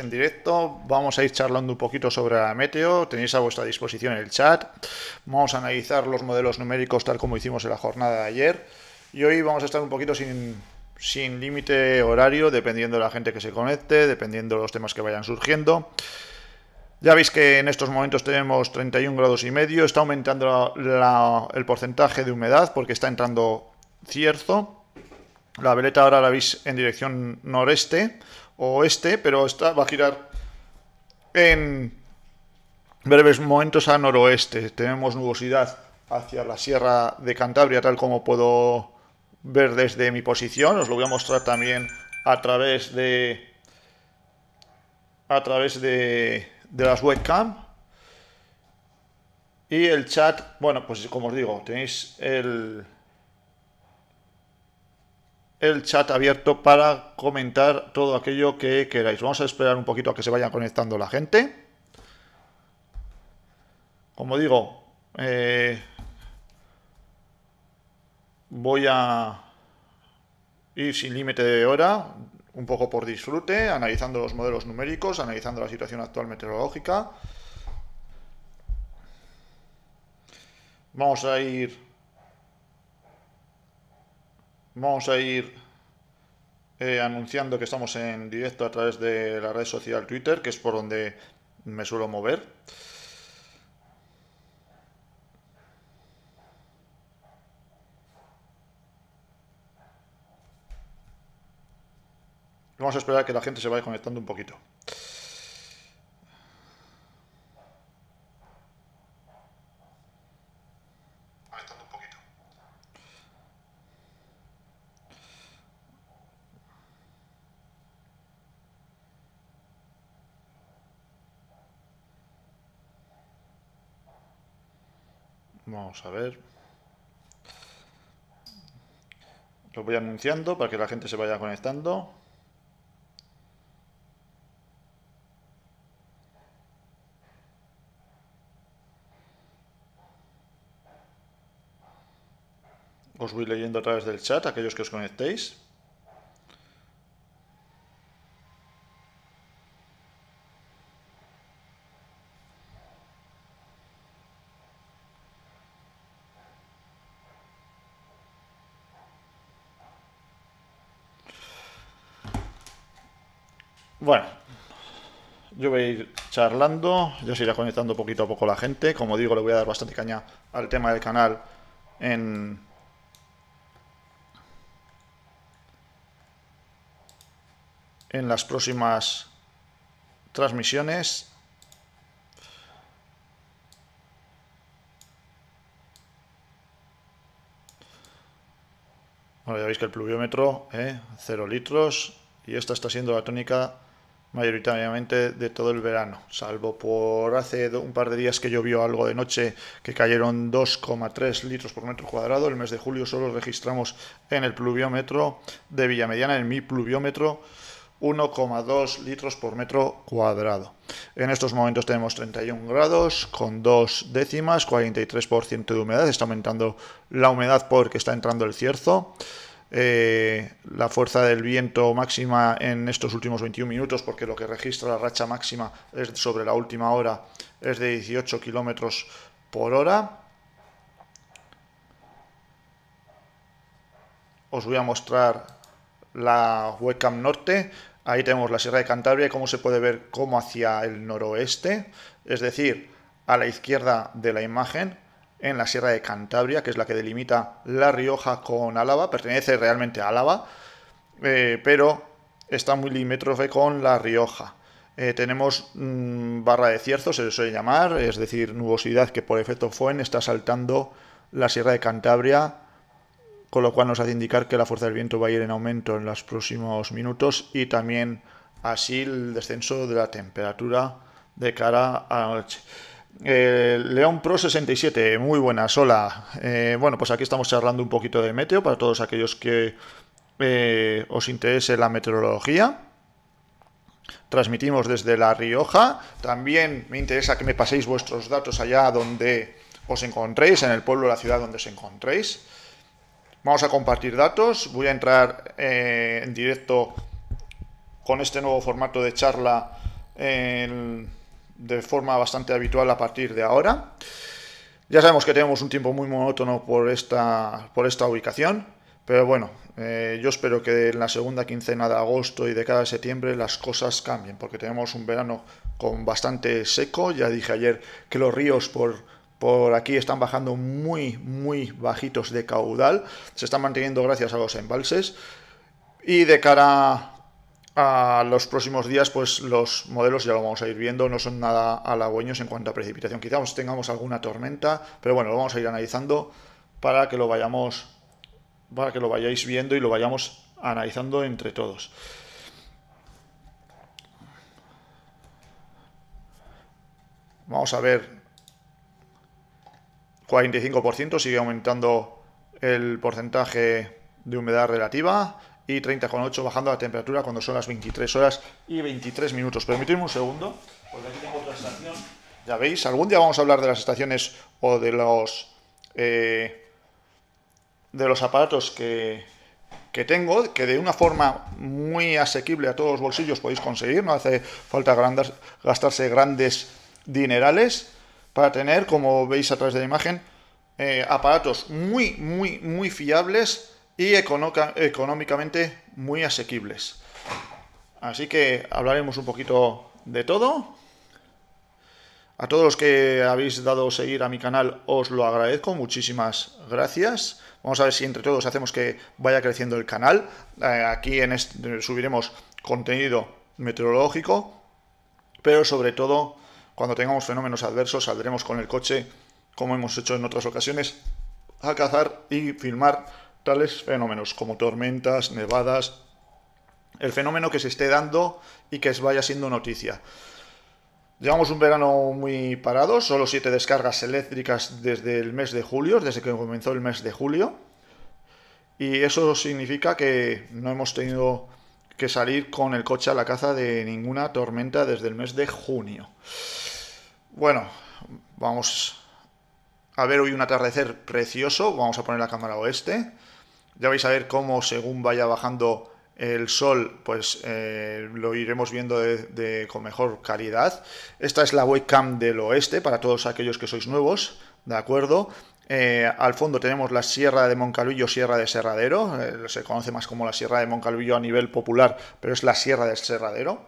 en directo. Vamos a ir charlando un poquito sobre la meteo. Tenéis a vuestra disposición el chat. Vamos a analizar los modelos numéricos tal como hicimos en la jornada de ayer. Y hoy vamos a estar un poquito sin, límite horario, dependiendo de la gente que se conecte, dependiendo de los temas que vayan surgiendo. Ya veis que en estos momentos tenemos 31 grados y medio. Está aumentando el porcentaje de humedad porque está entrando cierzo. La veleta ahora la veis en dirección noreste, Oeste, pero esta va a girar en breves momentos a noroeste. Tenemos nubosidad hacia la sierra de Cantabria, tal como puedo ver desde mi posición. Os lo voy a mostrar también a través de a través de, de las webcam. Y el chat, bueno, pues como os digo, tenéis el, el chat abierto para comentar todo aquello que queráis. Vamos a esperar un poquito a que se vaya conectando la gente. Como digo, eh, voy a ir sin límite de hora, un poco por disfrute, analizando los modelos numéricos, analizando la situación actual meteorológica. Vamos a ir Vamos a ir eh, anunciando que estamos en directo a través de la red social Twitter, que es por donde me suelo mover. Vamos a esperar que la gente se vaya conectando un poquito. Vamos a ver. Lo voy anunciando para que la gente se vaya conectando. Os voy leyendo a través del chat, aquellos que os conectéis. Bueno, yo voy a ir charlando, yo se conectando poquito a poco la gente. Como digo, le voy a dar bastante caña al tema del canal en... en las próximas transmisiones. Bueno, ya veis que el pluviómetro, ¿eh? 0 litros, y esta está siendo la tónica mayoritariamente de todo el verano, salvo por hace un par de días que llovió algo de noche que cayeron 2,3 litros por metro cuadrado. El mes de julio solo registramos en el pluviómetro de Villamediana, en mi pluviómetro, 1,2 litros por metro cuadrado. En estos momentos tenemos 31 grados con dos décimas, 43% de humedad. Está aumentando la humedad porque está entrando el cierzo. Eh, la fuerza del viento máxima en estos últimos 21 minutos, porque lo que registra la racha máxima es sobre la última hora es de 18 kilómetros por hora. Os voy a mostrar la webcam norte. Ahí tenemos la Sierra de Cantabria y cómo se puede ver como hacia el noroeste, es decir, a la izquierda de la imagen en la Sierra de Cantabria, que es la que delimita La Rioja con Álava, pertenece realmente a Álava, eh, pero está muy limítrofe con La Rioja. Eh, tenemos mm, barra de cierzo, se le suele llamar, es decir, nubosidad que por efecto Fuen está saltando la Sierra de Cantabria, con lo cual nos hace indicar que la fuerza del viento va a ir en aumento en los próximos minutos y también así el descenso de la temperatura de cara a la noche. Eh, León Pro 67, muy buenas, hola. Eh, bueno, pues aquí estamos charlando un poquito de meteo para todos aquellos que eh, os interese la meteorología. Transmitimos desde La Rioja. También me interesa que me paséis vuestros datos allá donde os encontréis, en el pueblo o la ciudad donde os encontréis. Vamos a compartir datos. Voy a entrar en directo con este nuevo formato de charla en de forma bastante habitual a partir de ahora. Ya sabemos que tenemos un tiempo muy monótono por esta, por esta ubicación, pero bueno, eh, yo espero que en la segunda quincena de agosto y de cada septiembre las cosas cambien, porque tenemos un verano con bastante seco. Ya dije ayer que los ríos por, por aquí están bajando muy, muy bajitos de caudal, se están manteniendo gracias a los embalses. Y de cara a los próximos días, pues los modelos ya lo vamos a ir viendo, no son nada halagüeños en cuanto a precipitación. Quizás tengamos alguna tormenta, pero bueno, lo vamos a ir analizando para que lo vayamos, para que lo vayáis viendo y lo vayamos analizando entre todos. Vamos a ver, 45% sigue aumentando el porcentaje de humedad relativa, y 30,8 bajando la temperatura cuando son las 23 horas y 23 minutos. Permitidme un segundo, porque aquí tengo otra estación. Ya veis, algún día vamos a hablar de las estaciones o de los eh, de los aparatos que, que tengo, que de una forma muy asequible a todos los bolsillos podéis conseguir, no hace falta gastarse grandes dinerales para tener, como veis a través de la imagen, eh, aparatos muy, muy, muy fiables y económicamente muy asequibles. Así que hablaremos un poquito de todo. A todos los que habéis dado seguir a mi canal os lo agradezco, muchísimas gracias. Vamos a ver si entre todos hacemos que vaya creciendo el canal. Eh, aquí en este, subiremos contenido meteorológico, pero sobre todo cuando tengamos fenómenos adversos saldremos con el coche, como hemos hecho en otras ocasiones, a cazar y filmar tales fenómenos como tormentas, nevadas, el fenómeno que se esté dando y que vaya siendo noticia. Llevamos un verano muy parado, solo siete descargas eléctricas desde el mes de julio, desde que comenzó el mes de julio. Y eso significa que no hemos tenido que salir con el coche a la caza de ninguna tormenta desde el mes de junio. Bueno, vamos a ver hoy un atardecer precioso. Vamos a poner la cámara oeste. Ya vais a ver cómo según vaya bajando el sol, pues eh, lo iremos viendo con mejor calidad. Esta es la webcam del oeste para todos aquellos que sois nuevos, ¿de acuerdo? Eh, al fondo tenemos la Sierra de Moncalvillo, Sierra de Serradero, eh, se conoce más como la Sierra de Moncalvillo a nivel popular, pero es la Sierra de Serradero.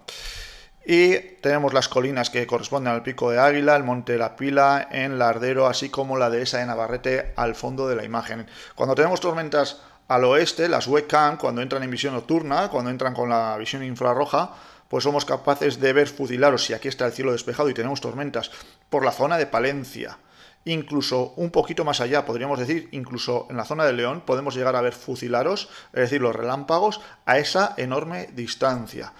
Y tenemos las colinas que corresponden al Pico de Águila, el Monte de la Pila, en Lardero, así como la dehesa de Navarrete al fondo de la imagen. Cuando tenemos tormentas al oeste, las webcam, cuando entran en visión nocturna, cuando entran con la visión infrarroja, pues somos capaces de ver fusilaros, si aquí está el cielo despejado y tenemos tormentas, por la zona de Palencia. Incluso un poquito más allá, podríamos decir, incluso en la zona de León, podemos llegar a ver fusilaros, es decir, los relámpagos, a esa enorme distancia.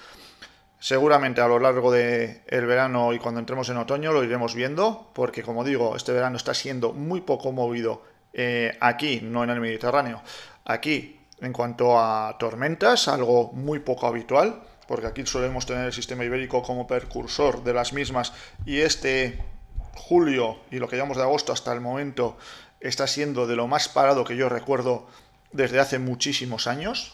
Seguramente a lo largo del verano y cuando entremos en otoño lo iremos viendo, porque como digo, este verano está siendo muy poco movido eh, aquí, no en el Mediterráneo. Aquí, en cuanto a tormentas, algo muy poco habitual, porque aquí solemos tener el sistema ibérico como precursor de las mismas y este julio y lo que llamamos de agosto hasta el momento está siendo de lo más parado que yo recuerdo desde hace muchísimos años.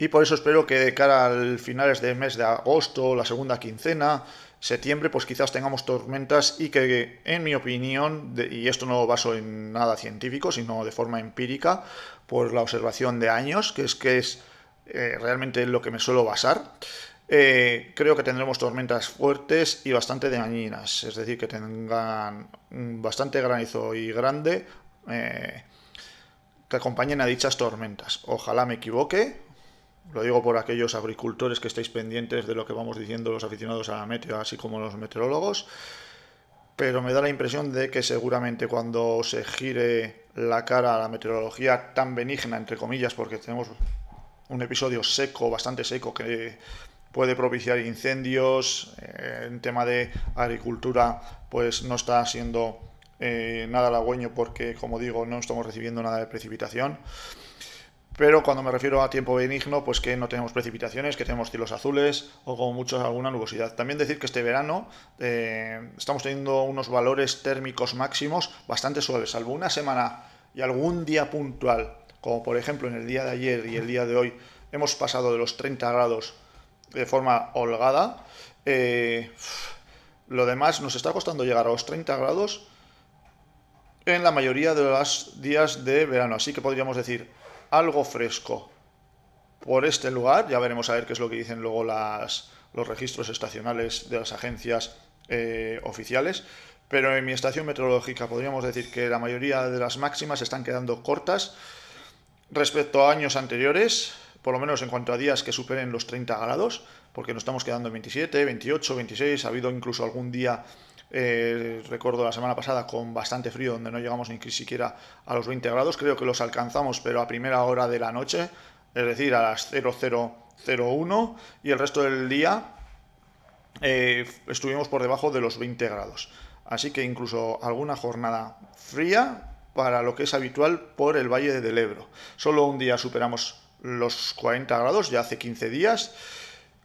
Y por eso espero que de cara al finales de mes de agosto, la segunda quincena, septiembre pues quizás tengamos tormentas y que en mi opinión, y esto no baso en nada científico, sino de forma empírica, por la observación de años, que es que es eh, realmente lo que me suelo basar, eh, creo que tendremos tormentas fuertes y bastante dañinas, es decir, que tengan bastante granizo y grande eh, que acompañen a dichas tormentas. Ojalá me equivoque, lo digo por aquellos agricultores que estáis pendientes de lo que vamos diciendo los aficionados a la meteo, así como los meteorólogos. Pero me da la impresión de que seguramente cuando se gire la cara a la meteorología tan benigna, entre comillas, porque tenemos un episodio seco, bastante seco, que puede propiciar incendios. Eh, en tema de agricultura, pues no está siendo eh, nada halagüeño porque, como digo, no estamos recibiendo nada de precipitación pero cuando me refiero a tiempo benigno, pues que no tenemos precipitaciones, que tenemos cielos azules o como mucho alguna nubosidad. También decir que este verano eh, estamos teniendo unos valores térmicos máximos bastante suaves, salvo una semana y algún día puntual, como por ejemplo en el día de ayer y el día de hoy, hemos pasado de los 30 grados de forma holgada. Eh, lo demás nos está costando llegar a los 30 grados en la mayoría de los días de verano, así que podríamos decir algo fresco por este lugar. Ya veremos a ver qué es lo que dicen luego las, los registros estacionales de las agencias eh, oficiales. Pero en mi estación meteorológica podríamos decir que la mayoría de las máximas están quedando cortas respecto a años anteriores, por lo menos en cuanto a días que superen los 30 grados, porque nos estamos quedando en 27, 28, 26. Ha habido incluso algún día eh, recuerdo la semana pasada con bastante frío, donde no llegamos ni siquiera a los 20 grados. Creo que los alcanzamos, pero a primera hora de la noche, es decir, a las 0001 y el resto del día eh, estuvimos por debajo de los 20 grados. Así que incluso alguna jornada fría para lo que es habitual por el Valle del Ebro. Solo un día superamos los 40 grados, ya hace 15 días,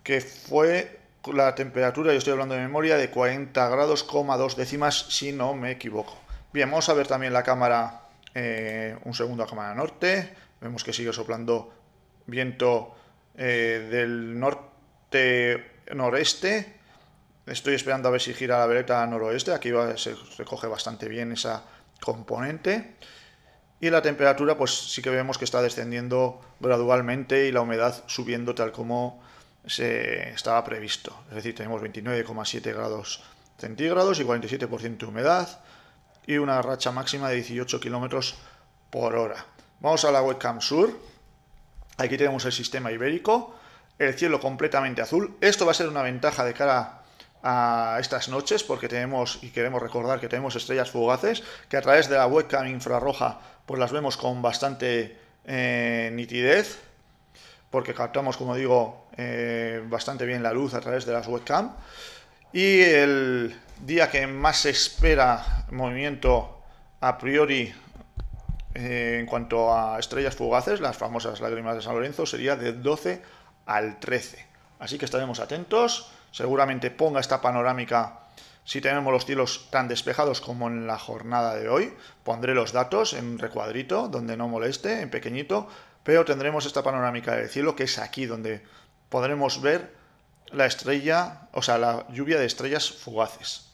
que fue la temperatura, yo estoy hablando de memoria, de 40 grados, dos décimas, si no me equivoco. Bien, vamos a ver también la cámara, eh, un segundo a cámara norte. Vemos que sigue soplando viento eh, del norte-noreste. Estoy esperando a ver si gira la veleta noroeste. Aquí se recoge bastante bien esa componente. Y la temperatura, pues sí que vemos que está descendiendo gradualmente y la humedad subiendo tal como se estaba previsto. Es decir, tenemos 29,7 grados centígrados y 47% de humedad y una racha máxima de 18 kilómetros por hora. Vamos a la webcam sur. Aquí tenemos el sistema ibérico, el cielo completamente azul. Esto va a ser una ventaja de cara a estas noches porque tenemos y queremos recordar que tenemos estrellas fugaces que a través de la webcam infrarroja pues las vemos con bastante eh, nitidez porque captamos como digo eh, bastante bien la luz a través de las webcam. Y el día que más se espera movimiento a priori eh, en cuanto a estrellas fugaces, las famosas lágrimas de San Lorenzo, sería de 12 al 13. Así que estaremos atentos. Seguramente ponga esta panorámica si tenemos los cielos tan despejados como en la jornada de hoy. Pondré los datos en recuadrito, donde no moleste, en pequeñito, pero tendremos esta panorámica del cielo que es aquí donde podremos ver la estrella, o sea, la lluvia de estrellas fugaces.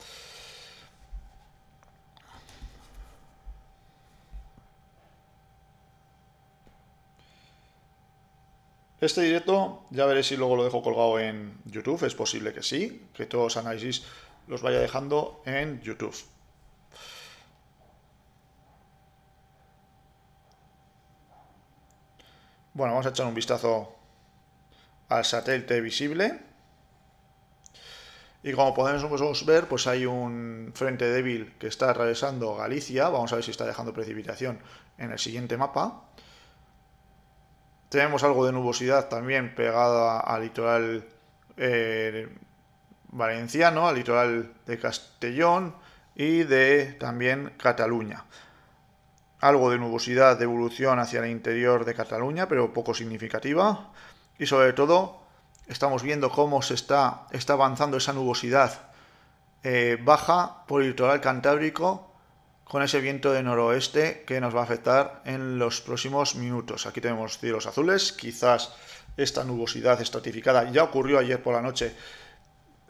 Este directo ya veré si luego lo dejo colgado en YouTube, es posible que sí, que todos los análisis los vaya dejando en YouTube. Bueno, vamos a echar un vistazo al satélite visible. Y como podemos ver, pues hay un frente débil que está atravesando Galicia. Vamos a ver si está dejando precipitación en el siguiente mapa. Tenemos algo de nubosidad también pegada al litoral eh, valenciano, al litoral de Castellón y de también Cataluña. Algo de nubosidad de evolución hacia el interior de Cataluña, pero poco significativa y sobre todo estamos viendo cómo se está, está avanzando esa nubosidad eh, baja por el litoral cantábrico con ese viento de noroeste que nos va a afectar en los próximos minutos. Aquí tenemos cielos azules, quizás esta nubosidad estratificada ya ocurrió ayer por la noche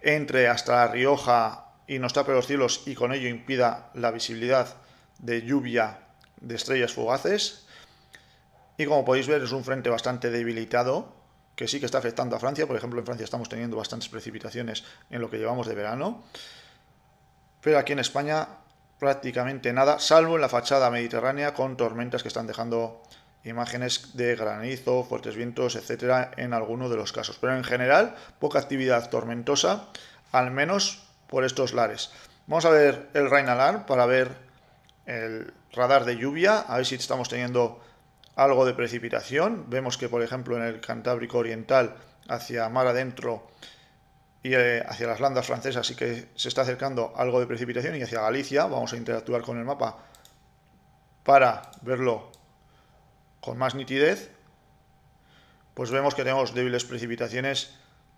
entre hasta La Rioja y nos tape los cielos y con ello impida la visibilidad de lluvia de estrellas fugaces. Y como podéis ver es un frente bastante debilitado que sí que está afectando a Francia. Por ejemplo, en Francia estamos teniendo bastantes precipitaciones en lo que llevamos de verano. Pero aquí en España prácticamente nada, salvo en la fachada mediterránea con tormentas que están dejando imágenes de granizo, fuertes vientos, etcétera, en alguno de los casos. Pero en general, poca actividad tormentosa, al menos por estos lares. Vamos a ver el Rainalar para ver el radar de lluvia, a ver si estamos teniendo algo de precipitación. Vemos que, por ejemplo, en el Cantábrico Oriental, hacia mar adentro y eh, hacia las landas francesas, así que se está acercando algo de precipitación. Y hacia Galicia, vamos a interactuar con el mapa para verlo con más nitidez. Pues vemos que tenemos débiles precipitaciones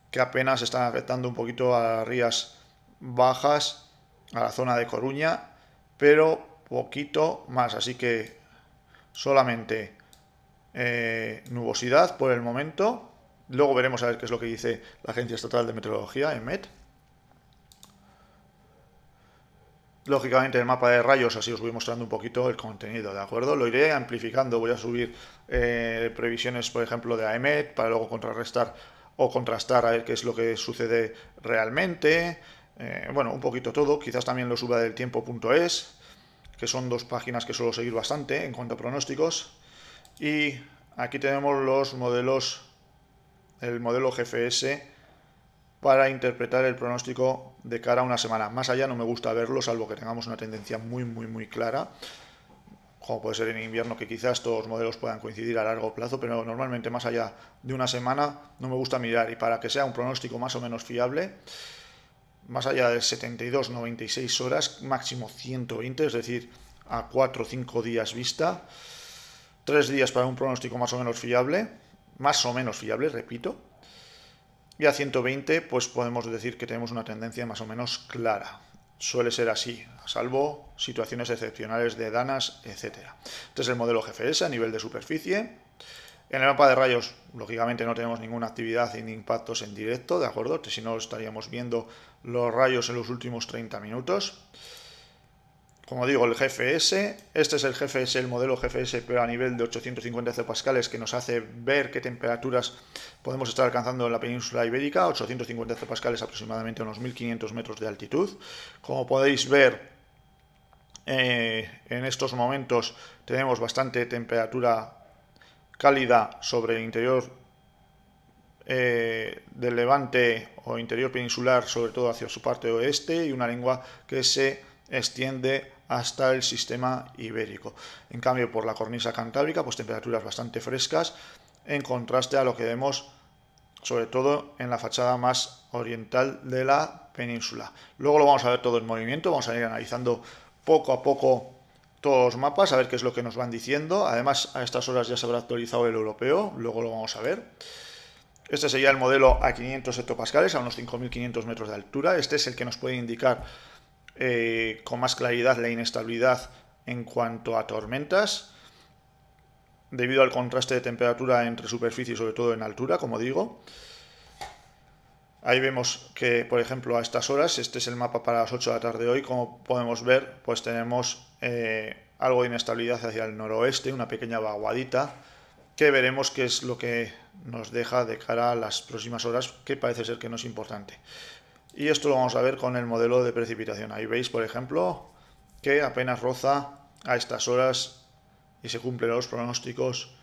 que apenas están afectando un poquito a las rías bajas, a la zona de Coruña, pero poquito más. Así que solamente eh, nubosidad por el momento. Luego veremos a ver qué es lo que dice la Agencia Estatal de Meteorología, EMET. Lógicamente el mapa de rayos, así os voy mostrando un poquito el contenido, ¿de acuerdo? Lo iré amplificando, voy a subir eh, previsiones, por ejemplo, de AEMET para luego contrarrestar o contrastar a ver qué es lo que sucede realmente. Eh, bueno, un poquito todo, quizás también lo suba del tiempo.es, que son dos páginas que suelo seguir bastante en cuanto a pronósticos. Y aquí tenemos los modelos, el modelo GFS para interpretar el pronóstico de cara a una semana. Más allá no me gusta verlo, salvo que tengamos una tendencia muy, muy, muy clara, como puede ser en invierno, que quizás todos los modelos puedan coincidir a largo plazo, pero normalmente más allá de una semana no me gusta mirar. Y para que sea un pronóstico más o menos fiable, más allá de 72, 96 horas, máximo 120, es decir, a 4 o 5 días vista, Tres días para un pronóstico más o menos fiable, más o menos fiable, repito. Y a 120, pues podemos decir que tenemos una tendencia más o menos clara. Suele ser así, a salvo situaciones excepcionales de danas, etc. Este es el modelo GFS a nivel de superficie. En el mapa de rayos, lógicamente no tenemos ninguna actividad ni impactos en directo, ¿de acuerdo? Si no, estaríamos viendo los rayos en los últimos 30 minutos. Como digo, el GFS, este es el GFS, el modelo GFS, pero a nivel de 850 Pascales, que nos hace ver qué temperaturas podemos estar alcanzando en la península ibérica, 850 Pascales aproximadamente a unos 1500 metros de altitud. Como podéis ver, eh, en estos momentos tenemos bastante temperatura cálida sobre el interior eh, del levante o interior peninsular, sobre todo hacia su parte oeste, y una lengua que se extiende hasta el sistema ibérico. En cambio, por la cornisa cantábrica, pues temperaturas bastante frescas, en contraste a lo que vemos sobre todo en la fachada más oriental de la península. Luego lo vamos a ver todo en movimiento, vamos a ir analizando poco a poco todos los mapas, a ver qué es lo que nos van diciendo. Además, a estas horas ya se habrá actualizado el europeo, luego lo vamos a ver. Este sería el modelo a 500 hectopascales, a unos 5.500 metros de altura. Este es el que nos puede indicar eh, con más claridad la inestabilidad en cuanto a tormentas, debido al contraste de temperatura entre superficie y sobre todo en altura, como digo. Ahí vemos que, por ejemplo, a estas horas, este es el mapa para las 8 de la tarde de hoy, como podemos ver, pues tenemos eh, algo de inestabilidad hacia el noroeste, una pequeña vaguadita, que veremos qué es lo que nos deja de cara a las próximas horas, que parece ser que no es importante. Y esto lo vamos a ver con el modelo de precipitación. Ahí veis, por ejemplo, que apenas roza a estas horas y se cumplen los pronósticos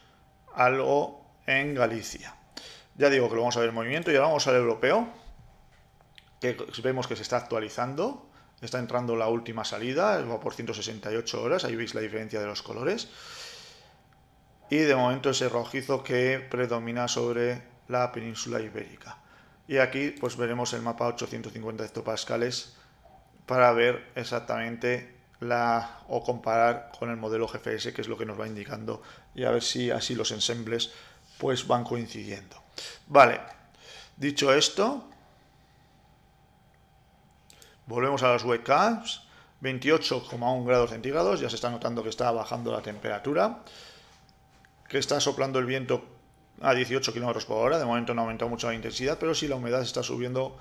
algo en Galicia. Ya digo que lo vamos a ver en movimiento y ahora vamos al europeo, que vemos que se está actualizando. Está entrando la última salida, va por 168 horas, ahí veis la diferencia de los colores. Y de momento ese rojizo que predomina sobre la península ibérica. Y aquí pues veremos el mapa 850 hectopascales para ver exactamente la o comparar con el modelo GFS que es lo que nos va indicando y a ver si así los ensembles pues van coincidiendo. Vale, dicho esto, volvemos a las webcams, 28,1 grados centígrados, ya se está notando que está bajando la temperatura, que está soplando el viento a 18 km por hora. De momento no ha aumentado mucho la intensidad, pero sí la humedad está subiendo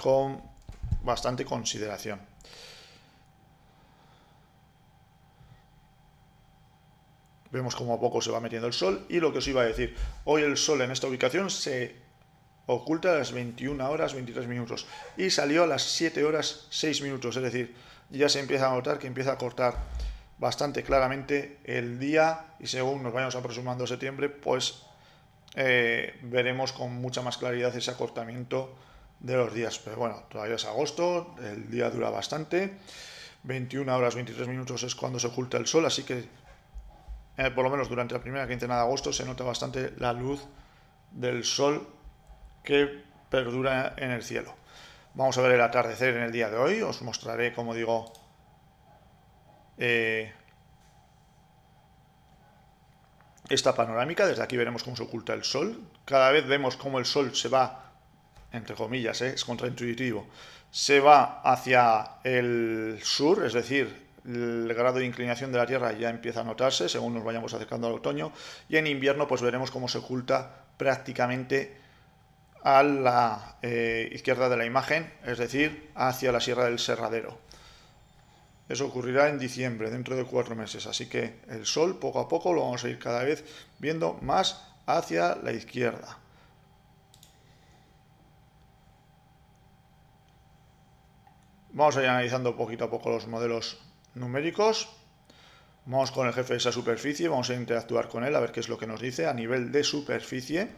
con bastante consideración. Vemos como a poco se va metiendo el sol y lo que os iba a decir, hoy el sol en esta ubicación se oculta a las 21 horas 23 minutos y salió a las 7 horas 6 minutos, es decir, ya se empieza a notar que empieza a cortar bastante claramente el día y según nos vayamos aproximando a septiembre, pues eh, veremos con mucha más claridad ese acortamiento de los días. Pero bueno, todavía es agosto, el día dura bastante. 21 horas 23 minutos es cuando se oculta el sol, así que eh, por lo menos durante la primera quincena de agosto se nota bastante la luz del sol que perdura en el cielo. Vamos a ver el atardecer en el día de hoy, os mostraré, como digo, eh, esta panorámica. Desde aquí veremos cómo se oculta el sol. Cada vez vemos cómo el sol se va, entre comillas, ¿eh? es contraintuitivo, se va hacia el sur, es decir, el grado de inclinación de la Tierra ya empieza a notarse según nos vayamos acercando al otoño. Y en invierno pues veremos cómo se oculta prácticamente a la eh, izquierda de la imagen, es decir, hacia la Sierra del Serradero. Eso ocurrirá en diciembre, dentro de cuatro meses. Así que el Sol poco a poco lo vamos a ir cada vez viendo más hacia la izquierda. Vamos a ir analizando poquito a poco los modelos numéricos. Vamos con el jefe de esa superficie, vamos a interactuar con él a ver qué es lo que nos dice a nivel de superficie.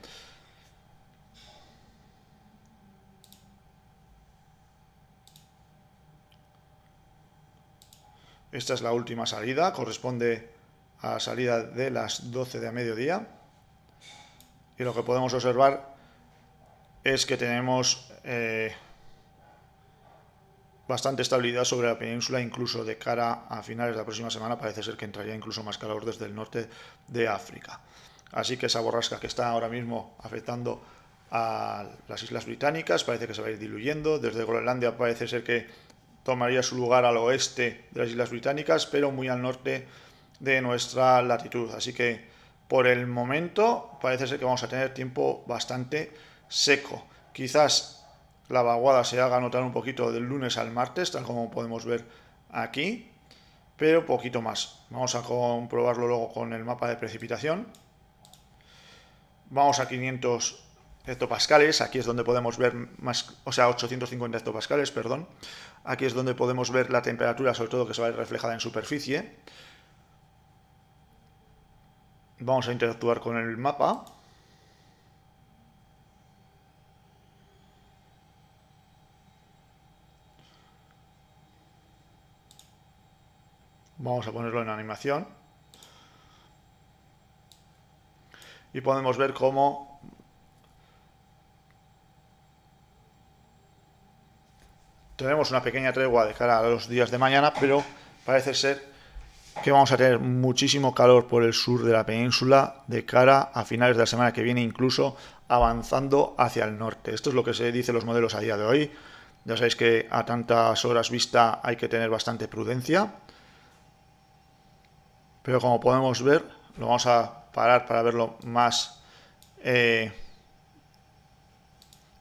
Esta es la última salida, corresponde a la salida de las 12 de mediodía. Y lo que podemos observar es que tenemos eh, bastante estabilidad sobre la península, incluso de cara a finales de la próxima semana parece ser que entraría incluso más calor desde el norte de África. Así que esa borrasca que está ahora mismo afectando a las islas británicas parece que se va a ir diluyendo. Desde Groenlandia parece ser que tomaría su lugar al oeste de las Islas Británicas, pero muy al norte de nuestra latitud. Así que por el momento parece ser que vamos a tener tiempo bastante seco. Quizás la vaguada se haga notar un poquito del lunes al martes, tal como podemos ver aquí, pero poquito más. Vamos a comprobarlo luego con el mapa de precipitación. Vamos a 500 hectopascales, aquí es donde podemos ver más, o sea, 850 hectopascales, perdón. Aquí es donde podemos ver la temperatura, sobre todo que se va a ver reflejada en superficie. Vamos a interactuar con el mapa. Vamos a ponerlo en animación. Y podemos ver cómo tenemos una pequeña tregua de cara a los días de mañana, pero parece ser que vamos a tener muchísimo calor por el sur de la península de cara a finales de la semana que viene, incluso avanzando hacia el norte. Esto es lo que se dice los modelos a día de hoy. Ya sabéis que a tantas horas vista hay que tener bastante prudencia. Pero como podemos ver, lo vamos a parar para verlo más eh,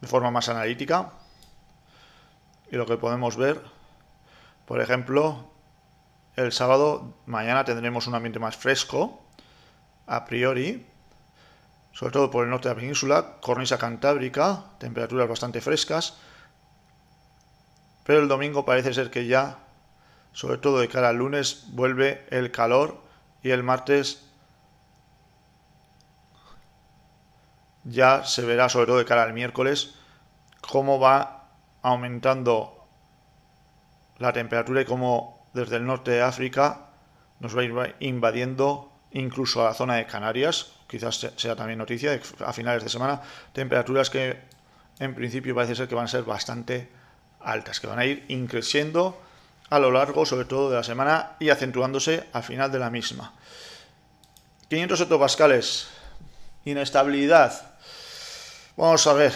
de forma más analítica y lo que podemos ver, por ejemplo, el sábado mañana tendremos un ambiente más fresco, a priori, sobre todo por el norte de la península, cornisa cantábrica, temperaturas bastante frescas, pero el domingo parece ser que ya, sobre todo de cara al lunes, vuelve el calor y el martes ya se verá, sobre todo de cara al miércoles, cómo va aumentando la temperatura y como desde el norte de África nos va a ir invadiendo incluso a la zona de Canarias, quizás sea también noticia a finales de semana, temperaturas que en principio parece ser que van a ser bastante altas, que van a ir increciendo a lo largo, sobre todo de la semana, y acentuándose al final de la misma. 500 hectopascales, inestabilidad. Vamos a ver,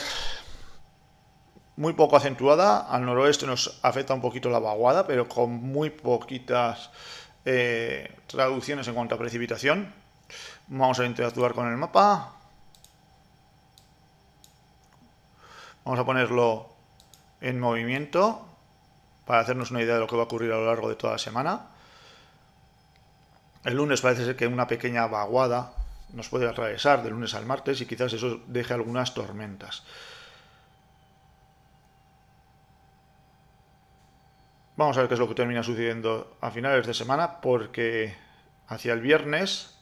muy poco acentuada. Al noroeste nos afecta un poquito la vaguada, pero con muy poquitas eh, traducciones en cuanto a precipitación. Vamos a interactuar con el mapa. Vamos a ponerlo en movimiento para hacernos una idea de lo que va a ocurrir a lo largo de toda la semana. El lunes parece ser que una pequeña vaguada nos puede atravesar de lunes al martes y quizás eso deje algunas tormentas. Vamos a ver qué es lo que termina sucediendo a finales de semana, porque hacia el viernes,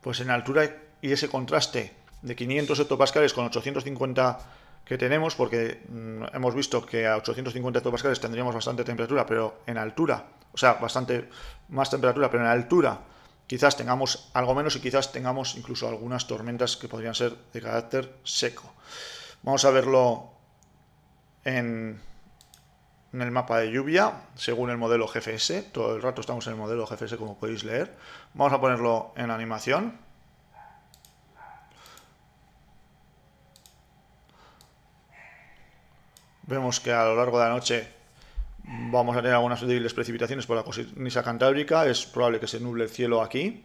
pues en altura y ese contraste de 500 hectopascales con 850 que tenemos, porque mm, hemos visto que a 850 hectopascales tendríamos bastante temperatura, pero en altura, o sea, bastante más temperatura, pero en altura quizás tengamos algo menos y quizás tengamos incluso algunas tormentas que podrían ser de carácter seco. Vamos a verlo en en el mapa de lluvia, según el modelo GFS, todo el rato estamos en el modelo GFS como podéis leer, vamos a ponerlo en animación, vemos que a lo largo de la noche vamos a tener algunas débiles precipitaciones por la cornisa cantábrica, es probable que se nuble el cielo aquí,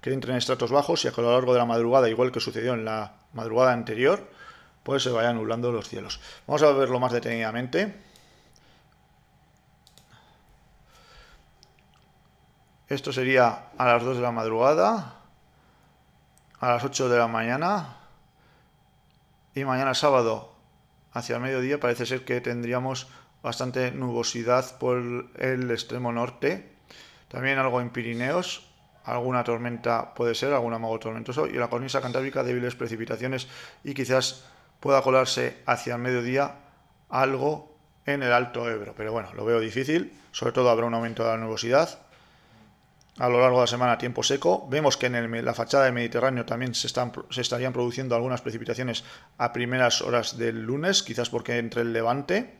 que entren estratos bajos y a lo largo de la madrugada, igual que sucedió en la madrugada anterior, pues se vayan nublando los cielos. Vamos a verlo más detenidamente. Esto sería a las 2 de la madrugada, a las 8 de la mañana y mañana sábado hacia el mediodía parece ser que tendríamos bastante nubosidad por el extremo norte. También algo en Pirineos, alguna tormenta puede ser, algún amago tormentoso y la cornisa cantábrica débiles precipitaciones y quizás pueda colarse hacia el mediodía algo en el Alto Ebro. Pero bueno, lo veo difícil, sobre todo habrá un aumento de la nubosidad. A lo largo de la semana tiempo seco. Vemos que en la fachada del Mediterráneo también se, estarían produciendo algunas precipitaciones a primeras horas del lunes, quizás porque entre el levante,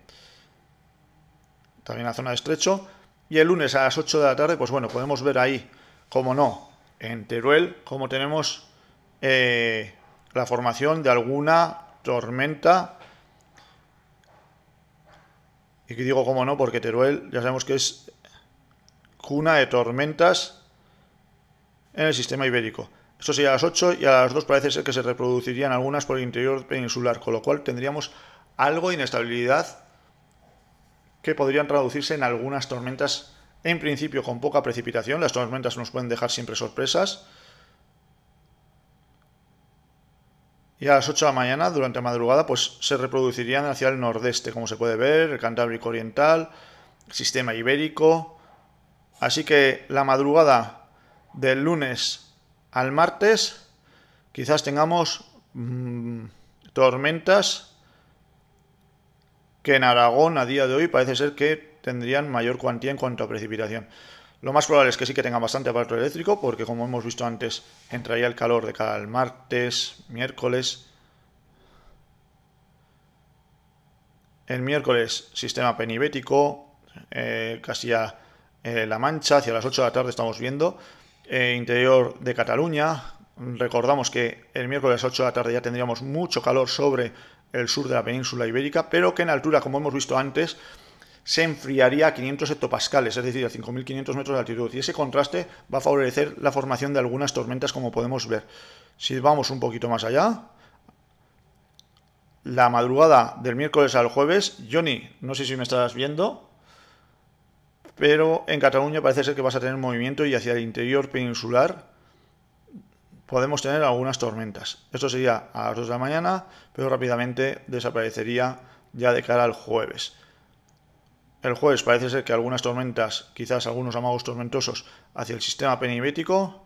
también la zona de estrecho. Y el lunes a las 8 de la tarde, pues bueno, podemos ver ahí, como no, en Teruel, cómo tenemos eh, la formación de alguna Tormenta. Y que digo cómo no, porque Teruel ya sabemos que es cuna de tormentas en el sistema ibérico. Esto sería a las 8 y a las 2 parece ser que se reproducirían algunas por el interior peninsular, con lo cual tendríamos algo de inestabilidad que podrían traducirse en algunas tormentas, en principio con poca precipitación. Las tormentas nos pueden dejar siempre sorpresas. Y a las 8 de la mañana, durante la madrugada, pues se reproducirían hacia el nordeste, como se puede ver, el Cantábrico Oriental, el sistema ibérico. Así que la madrugada del lunes al martes, quizás tengamos mm, tormentas que en Aragón a día de hoy parece ser que tendrían mayor cuantía en cuanto a precipitación. Lo más probable es que sí que tenga bastante aparato eléctrico, porque como hemos visto antes, entraría el calor de cada martes, miércoles. El miércoles, sistema penibético, eh, casi a eh, La Mancha, hacia las 8 de la tarde estamos viendo. Eh, interior de Cataluña, recordamos que el miércoles 8 de la tarde ya tendríamos mucho calor sobre el sur de la península ibérica, pero que en altura, como hemos visto antes, se enfriaría a 500 hectopascales, es decir, a 5.500 metros de altitud. Y ese contraste va a favorecer la formación de algunas tormentas, como podemos ver. Si vamos un poquito más allá, la madrugada del miércoles al jueves, Johnny, no sé si me estás viendo, pero en Cataluña parece ser que vas a tener movimiento y hacia el interior peninsular podemos tener algunas tormentas. Esto sería a las 2 de la mañana, pero rápidamente desaparecería ya de cara al jueves. El jueves parece ser que algunas tormentas, quizás algunos amagos tormentosos, hacia el sistema penibético.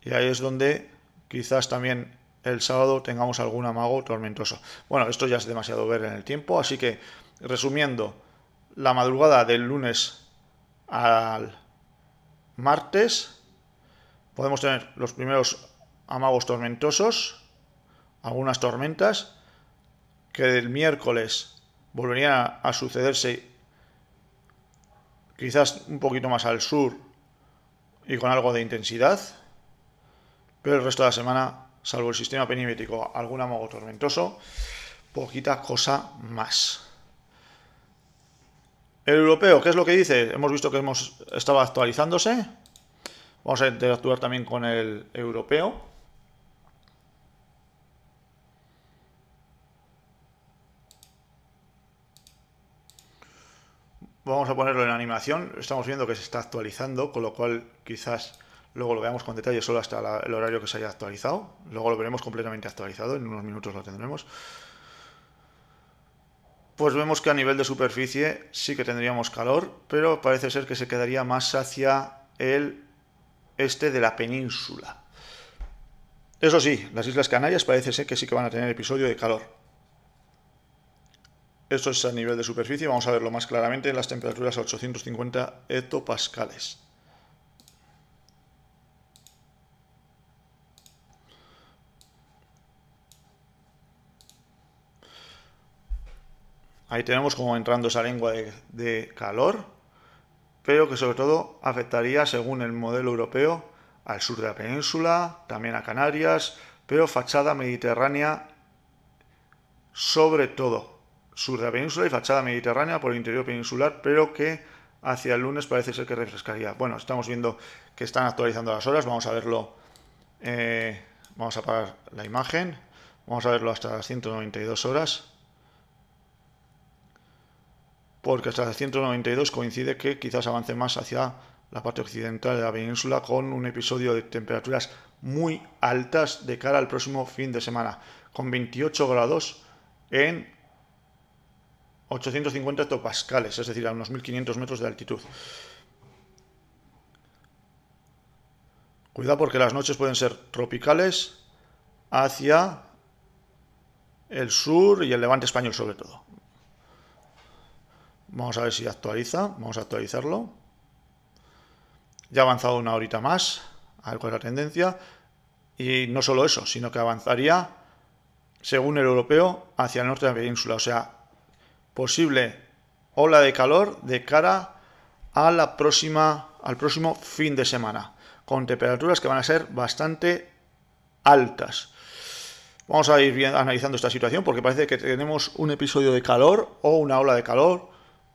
Y ahí es donde quizás también el sábado tengamos algún amago tormentoso. Bueno, esto ya es demasiado ver en el tiempo, así que resumiendo, la madrugada del lunes al martes podemos tener los primeros amagos tormentosos, algunas tormentas, que del miércoles volverían a, sucederse quizás un poquito más al sur y con algo de intensidad, pero el resto de la semana, salvo el sistema penimétrico, algún amago tormentoso, poquita cosa más. El europeo, ¿qué es lo que dice? Hemos visto que hemos, estaba actualizándose. Vamos a interactuar también con el europeo. Vamos a ponerlo en animación. Estamos viendo que se está actualizando, con lo cual quizás luego lo veamos con detalle solo hasta el horario que se haya actualizado. Luego lo veremos completamente actualizado, en unos minutos lo tendremos. Pues vemos que a nivel de superficie sí que tendríamos calor, pero parece ser que se quedaría más hacia el este de la península. Eso sí, las Islas Canarias parece ser que sí que van a tener episodio de calor. Esto es a nivel de superficie, vamos a verlo más claramente en las temperaturas a 850 hectopascales. Ahí tenemos como entrando esa lengua de calor, pero que sobre todo afectaría, según el modelo europeo, al sur de la península, también a Canarias, pero fachada mediterránea sobre todo, sur de la península y fachada mediterránea por el interior peninsular, pero que hacia el lunes parece ser que refrescaría. Bueno, estamos viendo que están actualizando las horas, vamos a verlo, eh, vamos a parar la imagen, vamos a verlo hasta las 192 horas, porque hasta las 192 coincide que quizás avance más hacia la parte occidental de la península con un episodio de temperaturas muy altas de cara al próximo fin de semana, con 28 grados en 850 hectopascales, es decir, a unos 1500 metros de altitud. Cuidado porque las noches pueden ser tropicales hacia el sur y el levante español sobre todo. Vamos a ver si actualiza, vamos a actualizarlo. Ya ha avanzado una horita más, a ver cuál es la tendencia. Y no solo eso, sino que avanzaría, según el europeo, hacia el norte de la península. O sea, posible ola de calor de cara a la próxima, al próximo fin de semana, con temperaturas que van a ser bastante altas. Vamos a ir analizando esta situación porque parece que tenemos un episodio de calor o una ola de calor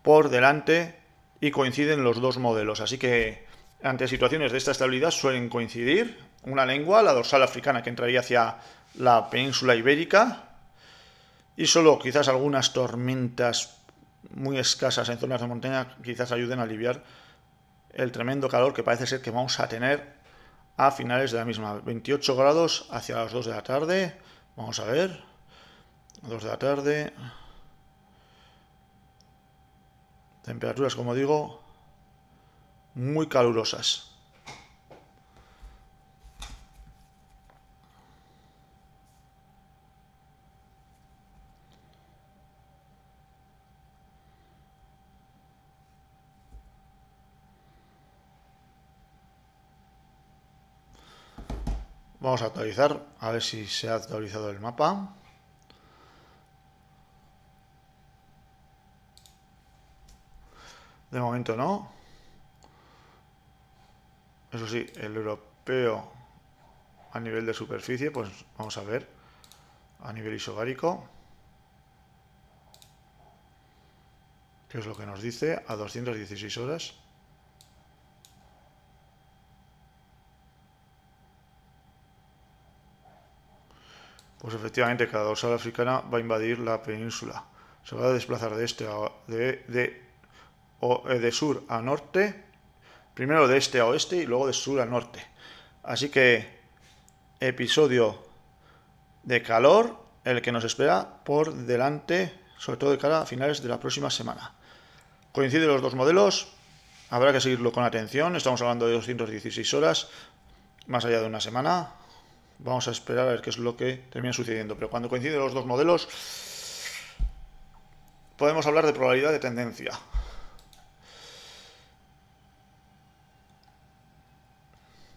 por delante y coinciden los dos modelos. Así que ante situaciones de esta estabilidad suelen coincidir una lengua, la dorsal africana que entraría hacia la península ibérica, y solo quizás algunas tormentas muy escasas en zonas de montaña quizás ayuden a aliviar el tremendo calor que parece ser que vamos a tener a finales de la misma. 28 grados hacia las 2 de la tarde. Vamos a ver. 2 de la tarde. Temperaturas, como digo, muy calurosas. Vamos a actualizar, a ver si se ha actualizado el mapa. De momento no. Eso sí, el europeo a nivel de superficie, pues vamos a ver. A nivel isobárico. ¿Qué es lo que nos dice? A 216 horas. Pues efectivamente, cada dorsal africana va a invadir la península. Se va a desplazar de este de, de, eh, de sur a norte, primero de este a oeste y luego de sur a norte. Así que episodio de calor, el que nos espera por delante, sobre todo de cara a finales de la próxima semana. Coinciden los dos modelos, habrá que seguirlo con atención, estamos hablando de 216 horas, más allá de una semana, Vamos a esperar a ver qué es lo que termina sucediendo. Pero cuando coinciden los dos modelos, podemos hablar de probabilidad de tendencia.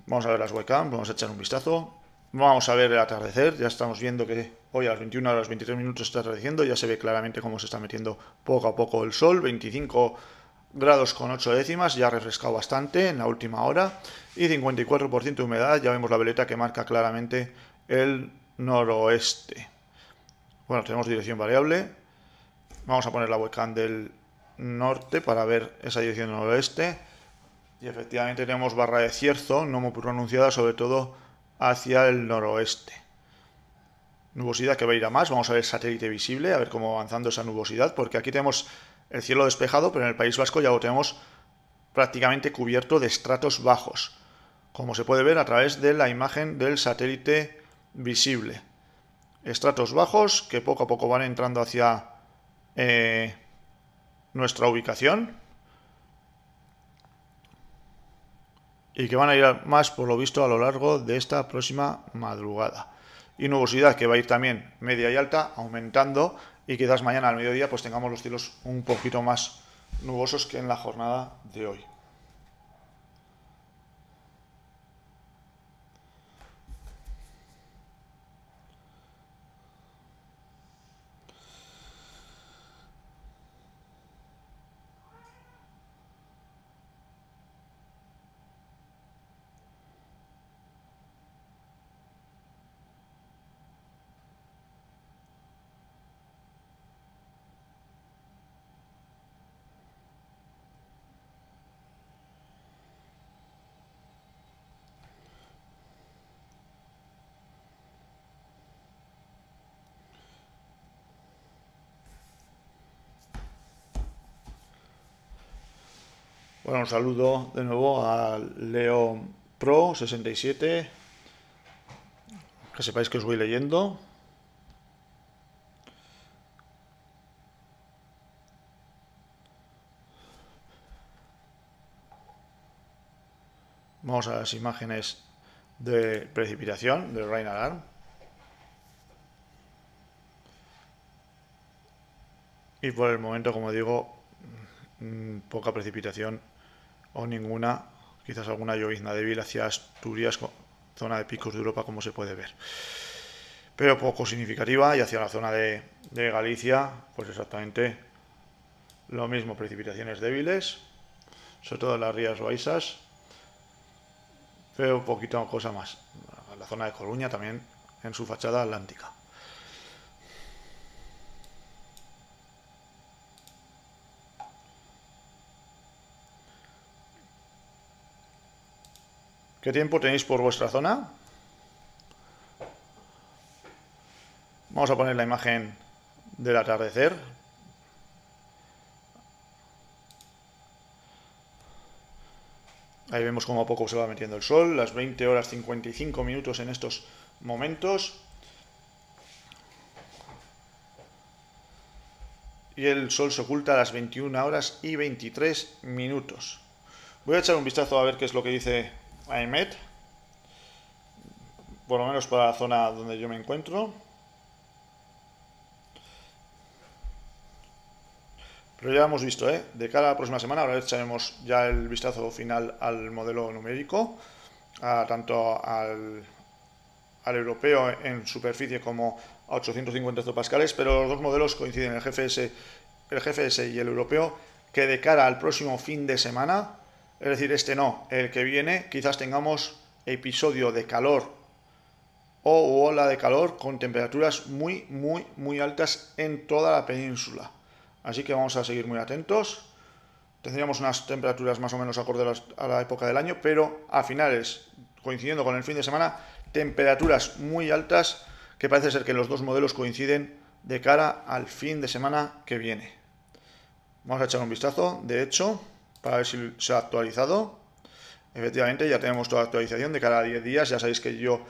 Vamos a ver las webcam, vamos a echar un vistazo. Vamos a ver el atardecer, ya estamos viendo que hoy a las 21 las 23 minutos está atardeciendo, ya se ve claramente cómo se está metiendo poco a poco el sol, 25 grados con 8 décimas, ya ha refrescado bastante en la última hora, y 54% de humedad, ya vemos la veleta que marca claramente el noroeste. Bueno, tenemos dirección variable, vamos a poner la webcam del norte para ver esa dirección noroeste, y efectivamente tenemos barra de cierzo, no muy pronunciada, sobre todo hacia el noroeste. Nubosidad que va a ir a más, vamos a ver satélite visible, a ver cómo avanzando esa nubosidad, porque aquí tenemos el cielo despejado, pero en el País Vasco ya lo tenemos prácticamente cubierto de estratos bajos, como se puede ver a través de la imagen del satélite visible. Estratos bajos que poco a poco van entrando hacia eh, nuestra ubicación y que van a ir más por lo visto a lo largo de esta próxima madrugada. Y nubosidad que va a ir también media y alta, aumentando y quizás mañana al mediodía pues tengamos los cielos un poquito más nubosos que en la jornada de hoy. Bueno, un saludo de nuevo al Leo Pro 67. Que sepáis que os voy leyendo. Vamos a las imágenes de precipitación de Rain Alarm. Y por el momento, como digo, mm, poca precipitación o ninguna, quizás alguna llovizna débil hacia Asturias, zona de picos de Europa, como se puede ver. Pero poco significativa y hacia la zona de, Galicia, pues exactamente lo mismo, precipitaciones débiles, sobre todo en las rías Baixas, pero un poquito cosa más. La zona de Coruña también en su fachada atlántica. ¿Qué tiempo tenéis por vuestra zona? Vamos a poner la imagen del atardecer. Ahí vemos cómo a poco se va metiendo el sol, las 20 horas 55 minutos en estos momentos. Y el sol se oculta a las 21 horas y 23 minutos. Voy a echar un vistazo a ver qué es lo que dice AEMET, por lo menos para la zona donde yo me encuentro. Pero ya hemos visto, ¿eh? de cara a la próxima semana, ahora echaremos ya el vistazo final al modelo numérico, tanto al, europeo en superficie como a 850 hectopascales, pero los dos modelos coinciden, el GFS, el GFS y el europeo, que de cara al próximo fin de semana es decir, este no. El que viene quizás tengamos episodio de calor o ola de calor con temperaturas muy, muy, muy altas en toda la península. Así que vamos a seguir muy atentos. Tendríamos unas temperaturas más o menos acorde a la época del año, pero a finales, coincidiendo con el fin de semana, temperaturas muy altas que parece ser que los dos modelos coinciden de cara al fin de semana que viene. Vamos a echar un vistazo, de hecho para ver si se ha actualizado. Efectivamente, ya tenemos toda la actualización de cada 10 días. Ya sabéis que yo,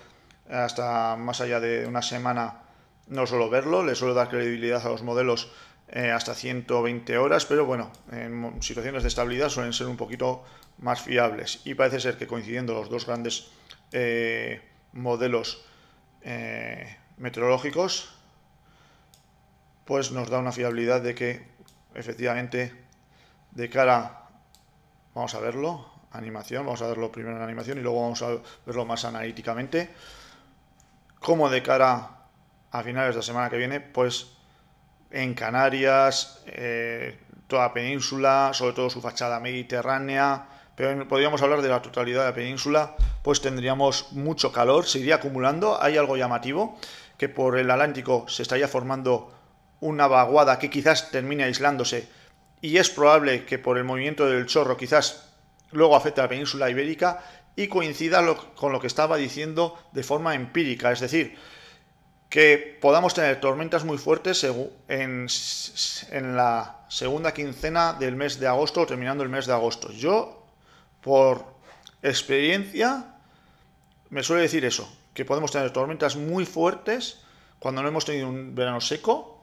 hasta más allá de una semana, no suelo verlo. Le suelo dar credibilidad a los modelos eh, hasta 120 horas, pero bueno, en situaciones de estabilidad suelen ser un poquito más fiables. Y parece ser que coincidiendo los dos grandes eh, modelos eh, meteorológicos, pues nos da una fiabilidad de que efectivamente de cara a Vamos a verlo. Animación, vamos a verlo primero en animación y luego vamos a verlo más analíticamente. Como de cara a finales de semana que viene, pues en Canarias, eh, toda la península, sobre todo su fachada mediterránea, pero podríamos hablar de la totalidad de la península, pues tendríamos mucho calor, se iría acumulando. Hay algo llamativo, que por el Atlántico se estaría formando una vaguada que quizás termine aislándose y es probable que por el movimiento del chorro quizás luego afecte a la península ibérica y coincida con lo que estaba diciendo de forma empírica, es decir, que podamos tener tormentas muy fuertes en, en, la segunda quincena del mes de agosto o terminando el mes de agosto. Yo, por experiencia, me suele decir eso, que podemos tener tormentas muy fuertes cuando no hemos tenido un verano seco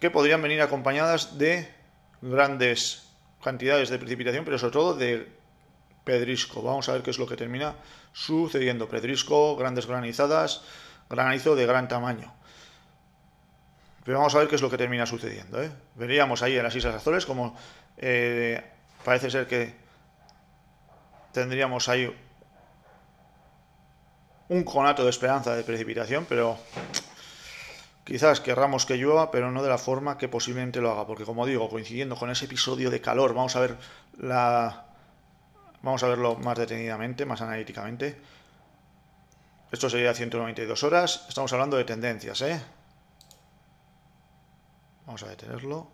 que podrían venir acompañadas de grandes cantidades de precipitación, pero sobre todo de pedrisco. Vamos a ver qué es lo que termina sucediendo. Pedrisco, grandes granizadas, granizo de gran tamaño. Pero vamos a ver qué es lo que termina sucediendo. ¿eh? Veríamos ahí en las Islas Azores como eh, parece ser que tendríamos ahí un conato de esperanza de precipitación, pero Quizás querramos que llueva, pero no de la forma que posiblemente lo haga, porque como digo, coincidiendo con ese episodio de calor, vamos a ver la vamos a verlo más detenidamente, más analíticamente. Esto sería 192 horas, estamos hablando de tendencias, ¿eh? Vamos a detenerlo.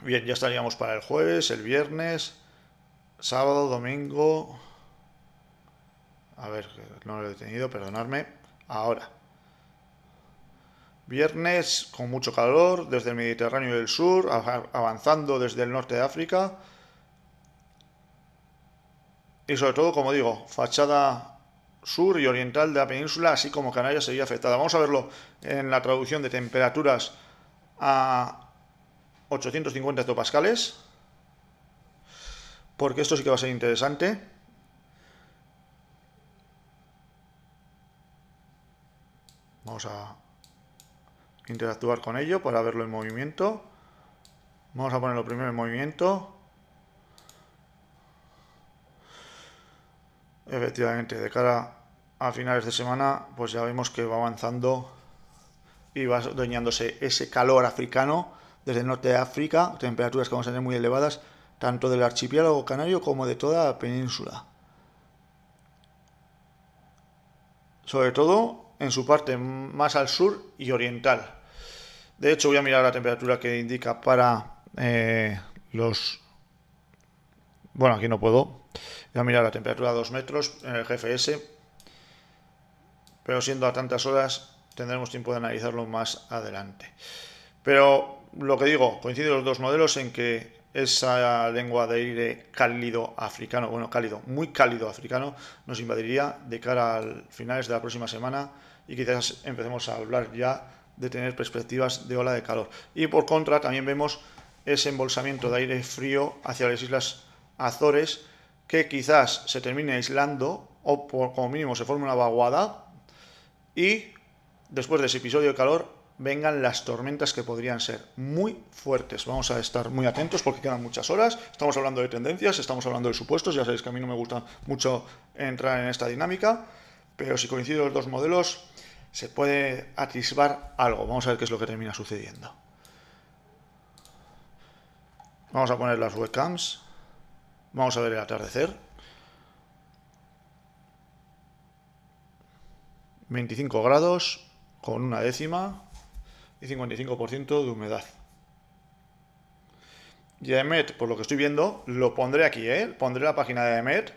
Bien, ya estaríamos para el jueves, el viernes, sábado, domingo. A ver, no lo he detenido, perdonadme. Ahora. Viernes con mucho calor desde el Mediterráneo del sur, avanzando desde el norte de África. Y sobre todo, como digo, fachada sur y oriental de la península, así como Canarias, sería afectada. Vamos a verlo en la traducción de temperaturas a 850 hectopascales, porque esto sí que va a ser interesante. Vamos a interactuar con ello para verlo en movimiento. Vamos a ponerlo primero en movimiento. Efectivamente, de cara a finales de semana, pues ya vemos que va avanzando y va doñándose ese calor africano desde el norte de África, temperaturas que vamos a tener muy elevadas, tanto del archipiélago canario como de toda la península. Sobre todo en su parte más al sur y oriental, de hecho, voy a mirar la temperatura que indica para eh, los... Bueno, aquí no puedo. Voy a mirar la temperatura a 2 metros en el GFS. Pero siendo a tantas horas, tendremos tiempo de analizarlo más adelante. Pero lo que digo, coinciden los dos modelos en que esa lengua de aire cálido africano, bueno, cálido, muy cálido africano, nos invadiría de cara a finales de la próxima semana y quizás empecemos a hablar ya de tener perspectivas de ola de calor. Y por contra, también vemos ese embolsamiento de aire frío hacia las islas Azores, que quizás se termine aislando o por, como mínimo se forme una vaguada y después de ese episodio de calor vengan las tormentas que podrían ser muy fuertes. Vamos a estar muy atentos porque quedan muchas horas. Estamos hablando de tendencias, estamos hablando de supuestos. Ya sabéis que a mí no me gusta mucho entrar en esta dinámica, pero si coinciden los dos modelos, se puede atisbar algo. Vamos a ver qué es lo que termina sucediendo. Vamos a poner las webcams. Vamos a ver el atardecer. 25 grados con una décima y 55% de humedad. Y EMET, por lo que estoy viendo, lo pondré aquí, ¿eh? Pondré la página de EMET.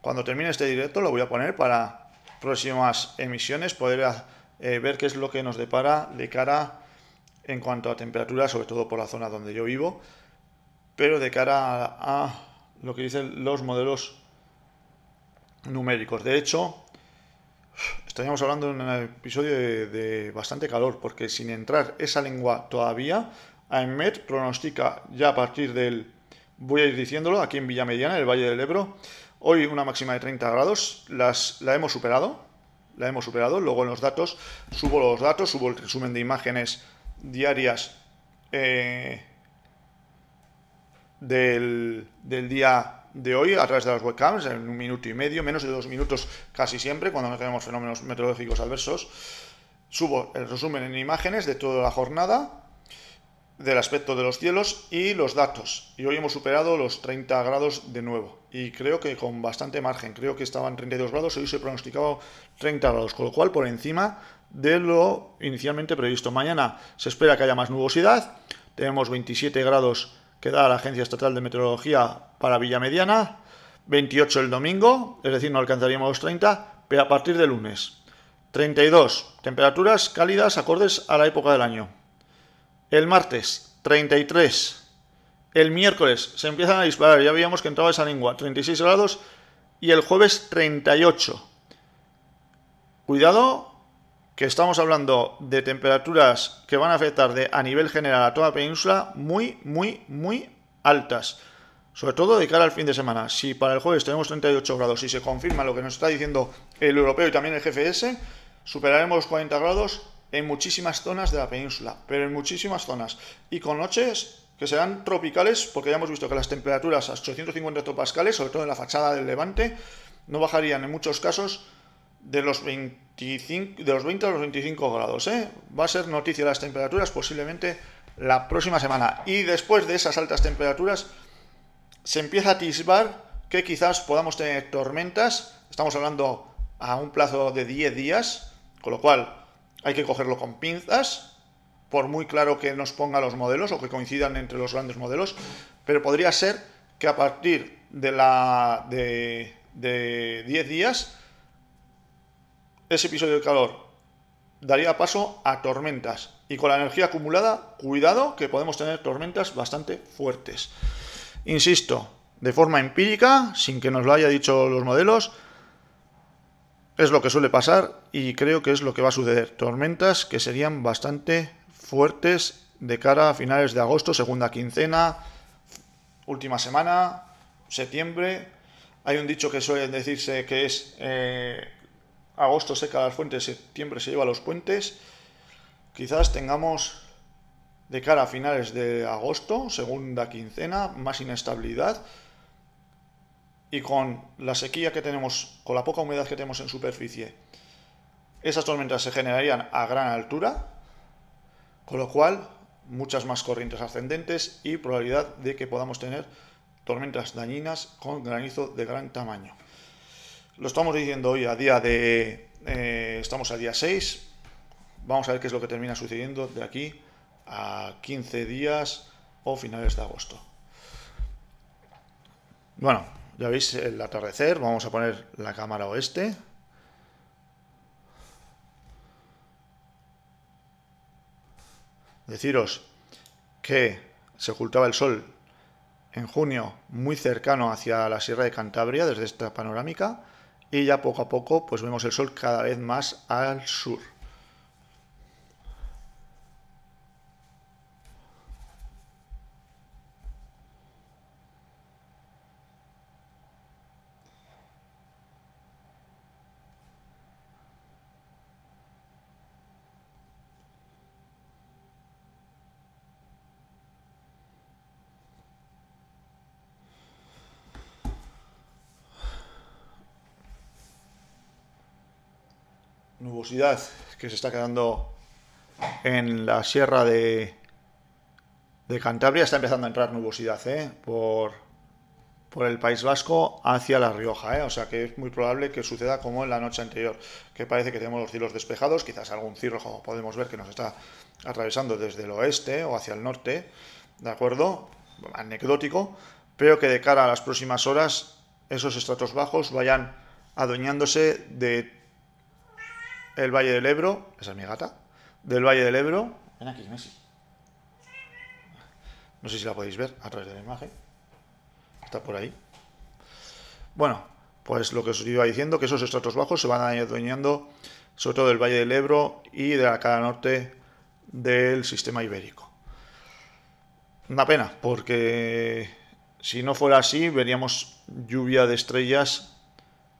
Cuando termine este directo lo voy a poner para próximas emisiones poder eh, ver qué es lo que nos depara de cara en cuanto a temperatura, sobre todo por la zona donde yo vivo, pero de cara a, lo que dicen los modelos numéricos. De hecho, estaríamos hablando en un episodio de, bastante calor, porque sin entrar esa lengua todavía, AEMET pronostica ya a partir del, voy a ir diciéndolo, aquí en Villa Mediana, en el Valle del Ebro, hoy una máxima de 30 grados, la hemos superado, la hemos superado. Luego en los datos, subo los datos, subo el resumen de imágenes diarias eh, del, del, día de hoy a través de las webcams, en un minuto y medio, menos de dos minutos casi siempre, cuando tenemos fenómenos meteorológicos adversos. Subo el resumen en imágenes de toda la jornada del aspecto de los cielos y los datos. Y hoy hemos superado los 30 grados de nuevo. Y creo que con bastante margen. Creo que estaban 32 grados, hoy se pronosticaba 30 grados, con lo cual por encima de lo inicialmente previsto. Mañana se espera que haya más nubosidad. Tenemos 27 grados que da la Agencia Estatal de Meteorología para Villa Mediana... 28 el domingo, es decir, no alcanzaríamos los 30, pero a partir de lunes. 32, temperaturas cálidas acordes a la época del año. El martes, 33. El miércoles se empiezan a disparar, ya veíamos que entraba esa lengua, 36 grados. Y el jueves, 38. Cuidado, que estamos hablando de temperaturas que van a afectar de, a nivel general a toda la península muy, muy, muy altas. Sobre todo de cara al fin de semana. Si para el jueves tenemos 38 grados y se confirma lo que nos está diciendo el europeo y también el GFS, superaremos los 40 grados en muchísimas zonas de la península, pero en muchísimas zonas. Y con noches que serán tropicales, porque ya hemos visto que las temperaturas a 850 topascales... sobre todo en la fachada del levante, no bajarían en muchos casos de los 25, de los 20 a los 25 grados. ¿eh? Va a ser noticia las temperaturas posiblemente la próxima semana. Y después de esas altas temperaturas, se empieza a atisbar que quizás podamos tener tormentas. Estamos hablando a un plazo de 10 días, con lo cual hay que cogerlo con pinzas, por muy claro que nos ponga los modelos o que coincidan entre los grandes modelos, pero podría ser que a partir de la de, 10 días ese episodio de calor daría paso a tormentas y con la energía acumulada, cuidado que podemos tener tormentas bastante fuertes. Insisto, de forma empírica, sin que nos lo haya dicho los modelos, es lo que suele pasar y creo que es lo que va a suceder. Tormentas que serían bastante fuertes de cara a finales de agosto, segunda quincena, última semana, septiembre. Hay un dicho que suele decirse que es eh, agosto seca las fuentes, septiembre se lleva los puentes. Quizás tengamos de cara a finales de agosto, segunda quincena, más inestabilidad y con la sequía que tenemos, con la poca humedad que tenemos en superficie, esas tormentas se generarían a gran altura, con lo cual muchas más corrientes ascendentes y probabilidad de que podamos tener tormentas dañinas con granizo de gran tamaño. Lo estamos diciendo hoy a día de... Eh, estamos a día 6. Vamos a ver qué es lo que termina sucediendo de aquí a 15 días o finales de agosto. Bueno, ya veis el atardecer, vamos a poner la cámara oeste. Deciros que se ocultaba el sol en junio muy cercano hacia la Sierra de Cantabria desde esta panorámica y ya poco a poco pues vemos el sol cada vez más al sur. que se está quedando en la sierra de, de Cantabria, está empezando a entrar nubosidad ¿eh? por, por el País Vasco hacia La Rioja. ¿eh? O sea que es muy probable que suceda como en la noche anterior, que parece que tenemos los cielos despejados, quizás algún cirrojo podemos ver que nos está atravesando desde el oeste o hacia el norte, ¿de acuerdo? Anecdótico, pero que de cara a las próximas horas esos estratos bajos vayan adueñándose de el Valle del Ebro, esa es mi gata, del Valle del Ebro. Ven aquí, Messi. No sé si la podéis ver a través de la imagen. Está por ahí. Bueno, pues lo que os iba diciendo, que esos estratos bajos se van adueñando sobre todo del Valle del Ebro y de la cara norte del sistema ibérico. Una pena, porque si no fuera así, veríamos lluvia de estrellas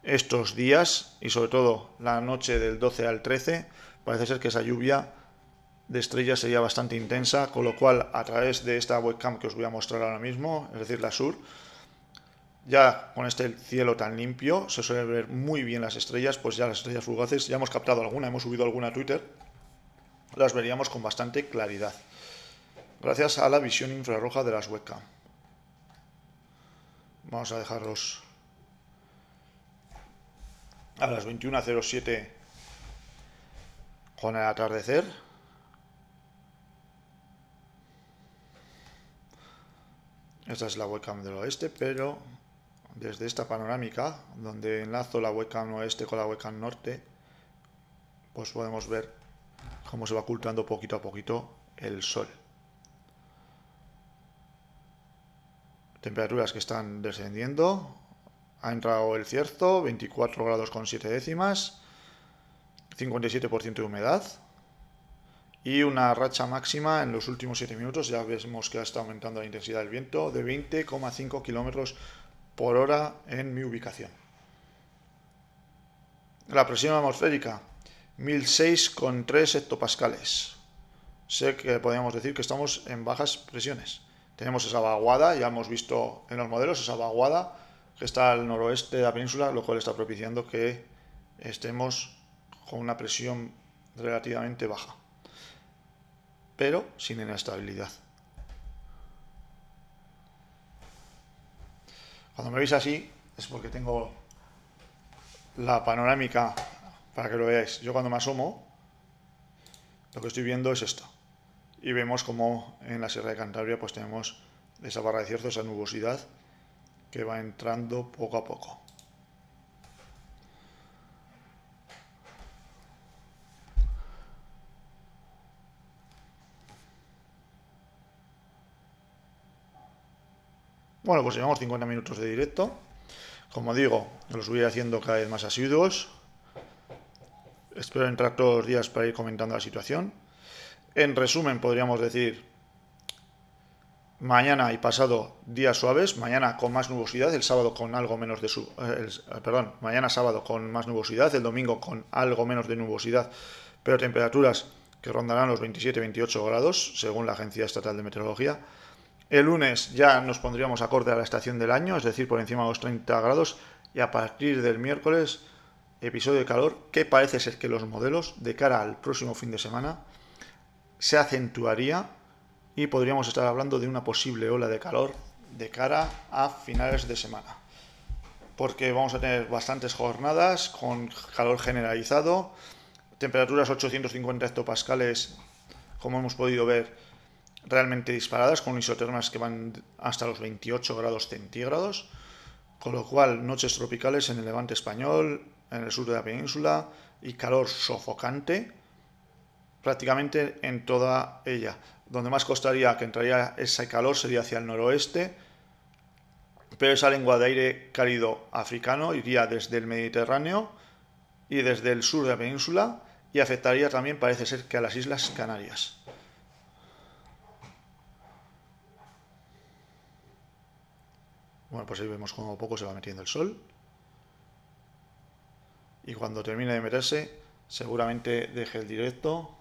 estos días y sobre todo la noche del 12 al 13, parece ser que esa lluvia de estrellas sería bastante intensa, con lo cual a través de esta webcam que os voy a mostrar ahora mismo, es decir, la sur, ya con este cielo tan limpio se suelen ver muy bien las estrellas, pues ya las estrellas fugaces, ya hemos captado alguna, hemos subido alguna a Twitter, las veríamos con bastante claridad, gracias a la visión infrarroja de las webcam. Vamos a dejarlos a las 21.07 con el atardecer. Esta es la webcam del oeste, pero desde esta panorámica, donde enlazo la webcam oeste con la webcam norte, pues podemos ver cómo se va ocultando poquito a poquito el sol. Temperaturas que están descendiendo, ha entrado el cierzo, 24 grados con 7 décimas, 57% de humedad y una racha máxima en los últimos 7 minutos. Ya vemos que está aumentando la intensidad del viento de 20,5 kilómetros por hora en mi ubicación. La presión atmosférica, 1006,3 hectopascales. Sé que podríamos decir que estamos en bajas presiones. Tenemos esa vaguada, ya hemos visto en los modelos esa vaguada que está al noroeste de la península, lo cual está propiciando que estemos con una presión relativamente baja, pero sin inestabilidad. Cuando me veis así es porque tengo la panorámica para que lo veáis. Yo cuando me asomo, lo que estoy viendo es esto. Y vemos como en la Sierra de Cantabria pues tenemos esa barra de cierto, esa nubosidad, que va entrando poco a poco. Bueno, pues llevamos 50 minutos de directo. Como digo, los voy haciendo cada vez más asiduos. Espero entrar todos los días para ir comentando la situación. En resumen, podríamos decir Mañana y pasado días suaves, mañana con más nubosidad, el sábado con algo menos de su, eh, eh, perdón, mañana sábado con más nubosidad, el domingo con algo menos de nubosidad, pero temperaturas que rondarán los 27-28 grados, según la Agencia Estatal de Meteorología. El lunes ya nos pondríamos acorde a la estación del año, es decir, por encima de los 30 grados, y a partir del miércoles, episodio de calor, que parece ser que los modelos de cara al próximo fin de semana se acentuaría y podríamos estar hablando de una posible ola de calor de cara a finales de semana. Porque vamos a tener bastantes jornadas con calor generalizado, temperaturas 850 hectopascales, como hemos podido ver, realmente disparadas, con isotermas que van hasta los 28 grados centígrados, con lo cual noches tropicales en el levante español, en el sur de la península, y calor sofocante prácticamente en toda ella. Donde más costaría que entraría ese calor sería hacia el noroeste, pero esa lengua de aire cálido africano iría desde el Mediterráneo y desde el sur de la península y afectaría también, parece ser, que a las Islas Canarias. Bueno, pues ahí vemos cómo poco se va metiendo el sol. Y cuando termine de meterse, seguramente deje el directo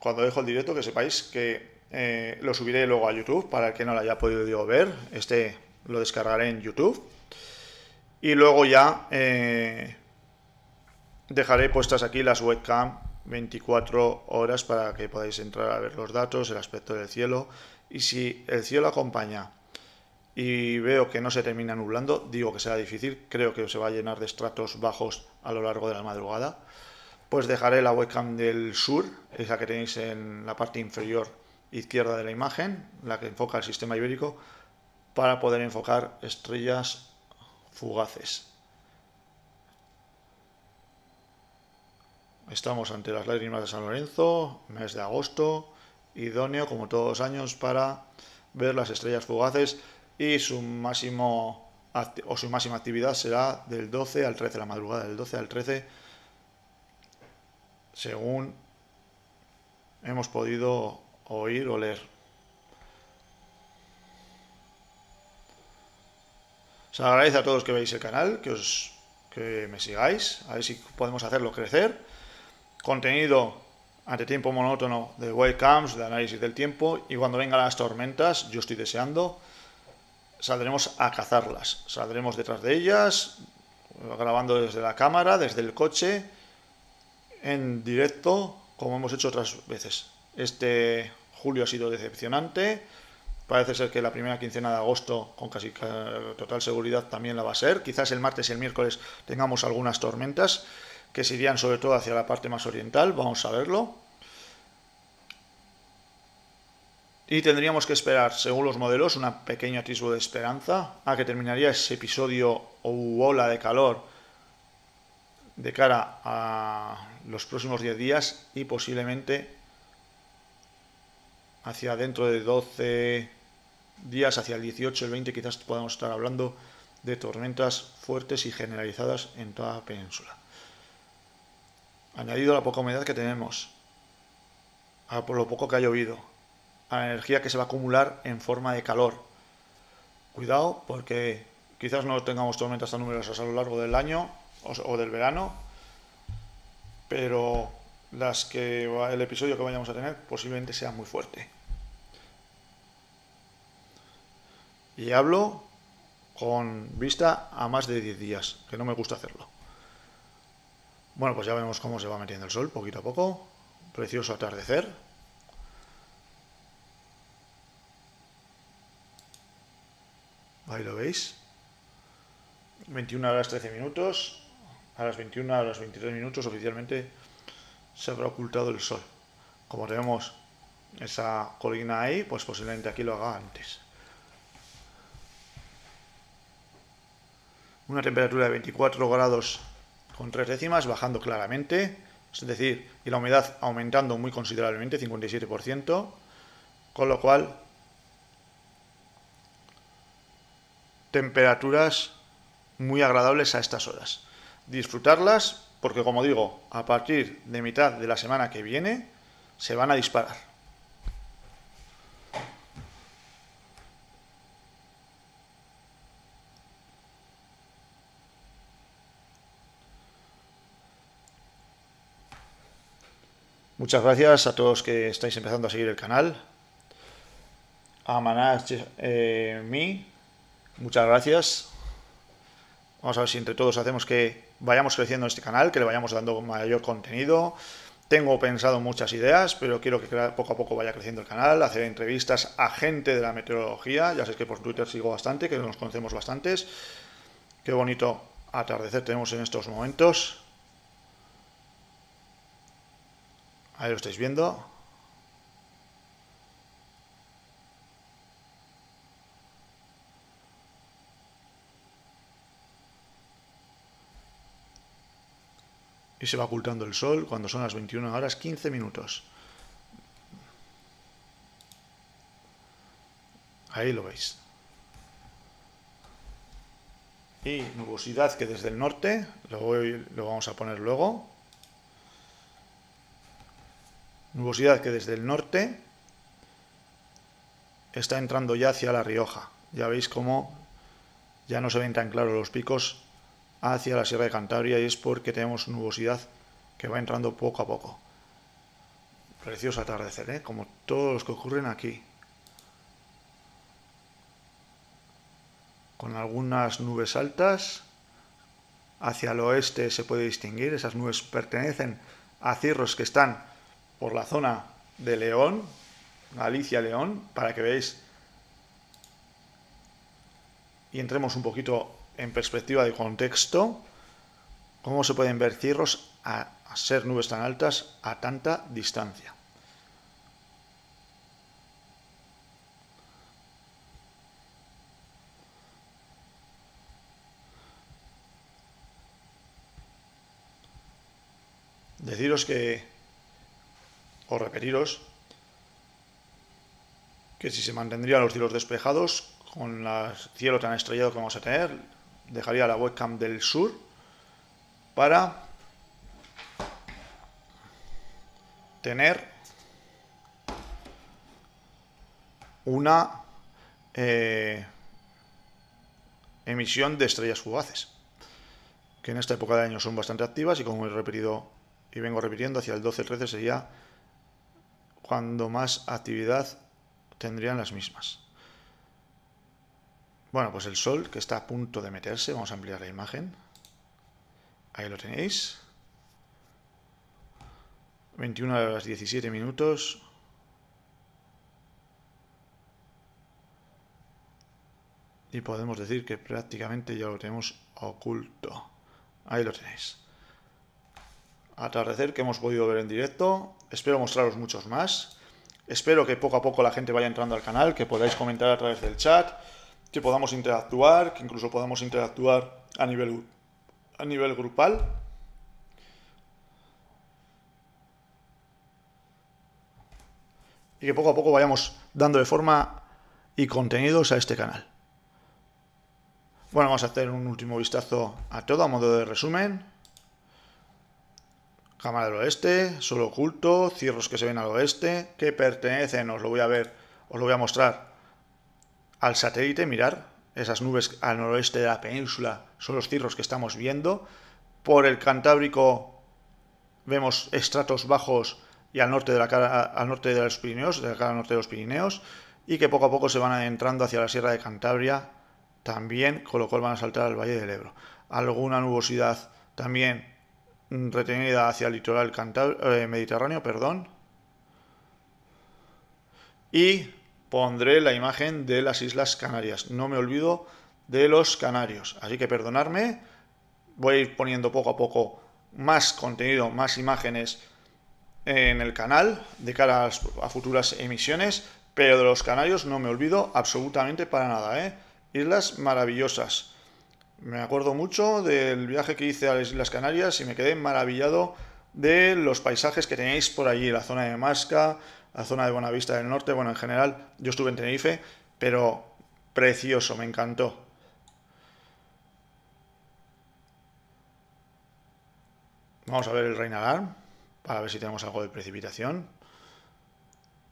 cuando dejo el directo, que sepáis que eh, lo subiré luego a YouTube para el que no lo haya podido ver. Este lo descargaré en YouTube. Y luego ya eh, dejaré puestas aquí las webcam 24 horas para que podáis entrar a ver los datos, el aspecto del cielo. Y si el cielo acompaña y veo que no se termina nublando, digo que será difícil, creo que se va a llenar de estratos bajos a lo largo de la madrugada pues dejaré la webcam del sur, esa que tenéis en la parte inferior izquierda de la imagen, la que enfoca el sistema ibérico, para poder enfocar estrellas fugaces. Estamos ante las lágrimas de San Lorenzo, mes de agosto, idóneo como todos los años para ver las estrellas fugaces y su máximo o su máxima actividad será del 12 al 13, la madrugada del 12 al 13 según hemos podido oír o leer. Os agradezco a todos que veis el canal, que, os, que me sigáis, a ver si podemos hacerlo crecer. Contenido ante tiempo monótono de webcams, de análisis del tiempo, y cuando vengan las tormentas, yo estoy deseando, saldremos a cazarlas. Saldremos detrás de ellas, grabando desde la cámara, desde el coche, en directo, como hemos hecho otras veces. Este julio ha sido decepcionante. Parece ser que la primera quincena de agosto, con casi total seguridad, también la va a ser. Quizás el martes y el miércoles tengamos algunas tormentas que se irían sobre todo hacia la parte más oriental. Vamos a verlo. Y tendríamos que esperar, según los modelos, una pequeña atisbo de esperanza a ah, que terminaría ese episodio o ola de calor de cara a los próximos 10 días y posiblemente hacia dentro de 12 días, hacia el 18, el 20, quizás podamos estar hablando de tormentas fuertes y generalizadas en toda la península. Añadido a la poca humedad que tenemos, a por lo poco que ha llovido, a la energía que se va a acumular en forma de calor. Cuidado porque quizás no tengamos tormentas tan numerosas a lo largo del año o del verano, pero las que el episodio que vayamos a tener posiblemente sea muy fuerte. Y hablo con vista a más de 10 días, que no me gusta hacerlo. Bueno, pues ya vemos cómo se va metiendo el sol poquito a poco. Precioso atardecer. Ahí lo veis. 21 horas 13 minutos a las 21, a las 23 minutos oficialmente se habrá ocultado el sol. Como tenemos esa colina ahí, pues posiblemente aquí lo haga antes. Una temperatura de 24 grados con tres décimas, bajando claramente. Es decir, y la humedad aumentando muy considerablemente, 57%. Con lo cual, temperaturas muy agradables a estas horas disfrutarlas porque, como digo, a partir de mitad de la semana que viene se van a disparar. Muchas gracias a todos que estáis empezando a seguir el canal. A Manach eh, Mi, muchas gracias. Vamos a ver si entre todos hacemos que vayamos creciendo este canal, que le vayamos dando mayor contenido. Tengo pensado muchas ideas, pero quiero que poco a poco vaya creciendo el canal, hacer entrevistas a gente de la meteorología. Ya sé que por Twitter sigo bastante, que nos conocemos bastantes. Qué bonito atardecer tenemos en estos momentos. Ahí lo estáis viendo. y se va ocultando el sol cuando son las 21 horas 15 minutos. Ahí lo veis. Y nubosidad que desde el norte, lo, lo vamos a poner luego. Nubosidad que desde el norte está entrando ya hacia La Rioja. Ya veis cómo ya no se ven tan claros los picos hacia la Sierra de Cantabria y es porque tenemos nubosidad que va entrando poco a poco. Precioso atardecer, ¿eh? como todos los que ocurren aquí. Con algunas nubes altas. Hacia el oeste se puede distinguir. Esas nubes pertenecen a cirros que están por la zona de León, Galicia-León, para que veáis. Y entremos un poquito en perspectiva de contexto cómo se pueden ver cirros a, a ser nubes tan altas a tanta distancia. deciros que, o repetiros, que si se mantendrían los cielos despejados, con el cielo tan estrellado que vamos a tener, dejaría la webcam del sur para tener una eh, emisión de estrellas fugaces, que en esta época de año son bastante activas y como he repetido y vengo repitiendo, hacia el 12-13 sería cuando más actividad tendrían las mismas. Bueno, pues el sol que está a punto de meterse, vamos a ampliar la imagen. Ahí lo tenéis. 21 las 17 minutos. Y podemos decir que prácticamente ya lo tenemos oculto. Ahí lo tenéis. Atardecer que hemos podido ver en directo. Espero mostraros muchos más. Espero que poco a poco la gente vaya entrando al canal, que podáis comentar a través del chat que podamos interactuar, que incluso podamos interactuar a nivel, a nivel grupal. Y que poco a poco vayamos dando de forma y contenidos a este canal. Bueno, vamos a hacer un último vistazo a todo a modo de resumen. Cámara del oeste, solo oculto, cierros que se ven al oeste, que pertenecen, os lo voy a ver, os lo voy a mostrar al satélite, mirar esas nubes al noroeste de la península son los cirros que estamos viendo. Por el Cantábrico vemos estratos bajos y al norte de, la cara, al norte de los Pirineos, de la cara norte de los Pirineos, y que poco a poco se van adentrando hacia la Sierra de Cantabria también, con lo cual van a saltar al Valle del Ebro. Alguna nubosidad también retenida hacia el litoral eh, mediterráneo, perdón. Y pondré la imagen de las Islas Canarias. No me olvido de los canarios. Así que perdonadme, voy a ir poniendo poco a poco más contenido, más imágenes en el canal de cara a futuras emisiones, pero de los canarios no me olvido absolutamente para nada. ¿eh? Islas maravillosas. Me acuerdo mucho del viaje que hice a las Islas Canarias y me quedé maravillado de los paisajes que tenéis por allí, la zona de Masca, la zona de Buenavista del Norte, bueno, en general, yo estuve en Tenerife, pero precioso, me encantó. Vamos a ver el Reinagar para ver si tenemos algo de precipitación.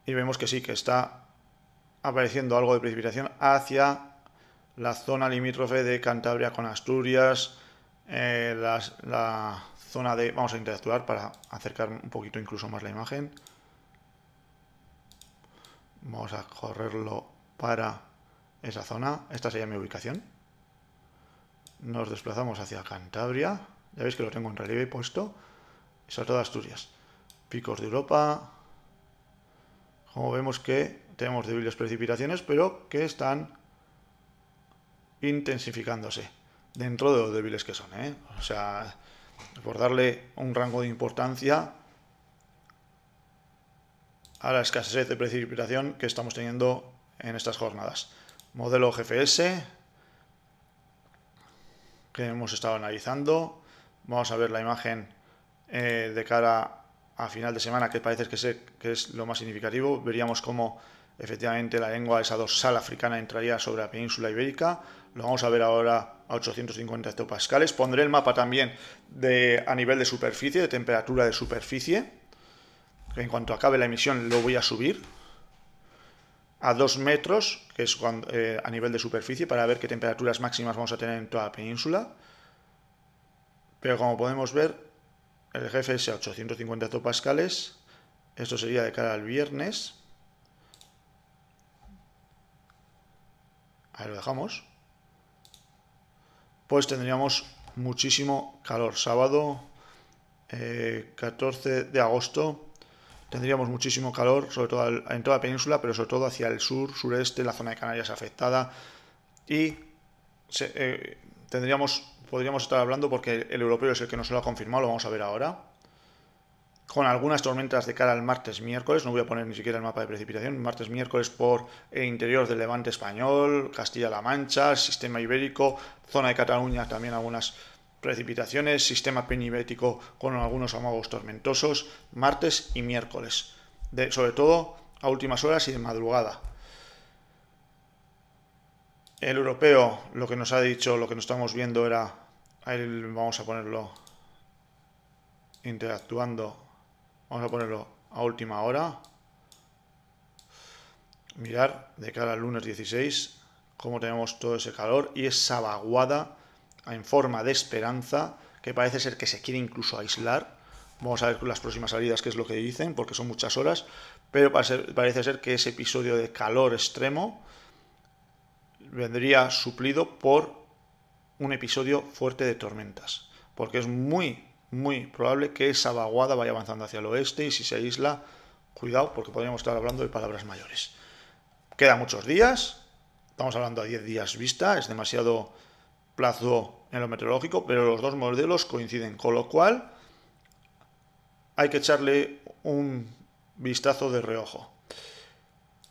Y vemos que sí, que está apareciendo algo de precipitación hacia la zona limítrofe de Cantabria con Asturias, eh, la zona de... Vamos a interactuar para acercar un poquito incluso más la imagen. Vamos a correrlo para esa zona. Esta sería mi ubicación. Nos desplazamos hacia Cantabria. Ya veis que lo tengo en relieve puesto. sobre todo Asturias. Picos de Europa. Como vemos que tenemos débiles precipitaciones, pero que están intensificándose. Dentro de lo débiles que son. ¿eh? O sea, por darle un rango de importancia, a la escasez de precipitación que estamos teniendo en estas jornadas. Modelo GFS que hemos estado analizando. Vamos a ver la imagen eh, de cara a final de semana, que parece que, que es lo más significativo. Veríamos cómo efectivamente la lengua de esa dorsal africana entraría sobre la península ibérica. Lo vamos a ver ahora a 850 hectopascales. Pondré el mapa también de, a nivel de superficie, de temperatura de superficie en cuanto acabe la emisión lo voy a subir a 2 metros, que es eh, a nivel de superficie, para ver qué temperaturas máximas vamos a tener en toda la península. Pero como podemos ver, el GFS a 850 hectopascales, esto sería de cara al viernes. Ahí lo dejamos. Pues tendríamos muchísimo calor. Sábado 14 eh, de agosto tendríamos muchísimo calor, sobre todo en toda la península, pero sobre todo hacia el sur, sureste, la zona de Canarias afectada. Y eh, tendríamos, podríamos estar hablando, porque el europeo es el que nos lo ha confirmado, lo vamos a ver ahora, con algunas tormentas de cara al martes, miércoles, no voy a poner ni siquiera el mapa de precipitación, martes, miércoles por interior del levante español, Castilla-La Mancha, sistema ibérico, zona de Cataluña también algunas Precipitaciones, sistema penibético con algunos amagos tormentosos, martes y miércoles, sobre todo a últimas horas y de madrugada. El europeo, lo que nos ha dicho, lo que nos estamos viendo era, vamos a ponerlo interactuando, vamos a ponerlo a última hora. Mirar de cara al lunes 16 cómo tenemos todo ese calor y esa vaguada en forma de esperanza, que parece ser que se quiere incluso aislar. Vamos a ver con las próximas salidas qué es lo que dicen, porque son muchas horas, pero parece ser que ese episodio de calor extremo vendría suplido por un episodio fuerte de tormentas, porque es muy, muy probable que esa vaguada vaya avanzando hacia el oeste y si se aísla, cuidado, porque podríamos estar hablando de palabras mayores. Quedan muchos días, estamos hablando a 10 días vista, es demasiado plazo en lo meteorológico, pero los dos modelos coinciden, con lo cual hay que echarle un vistazo de reojo.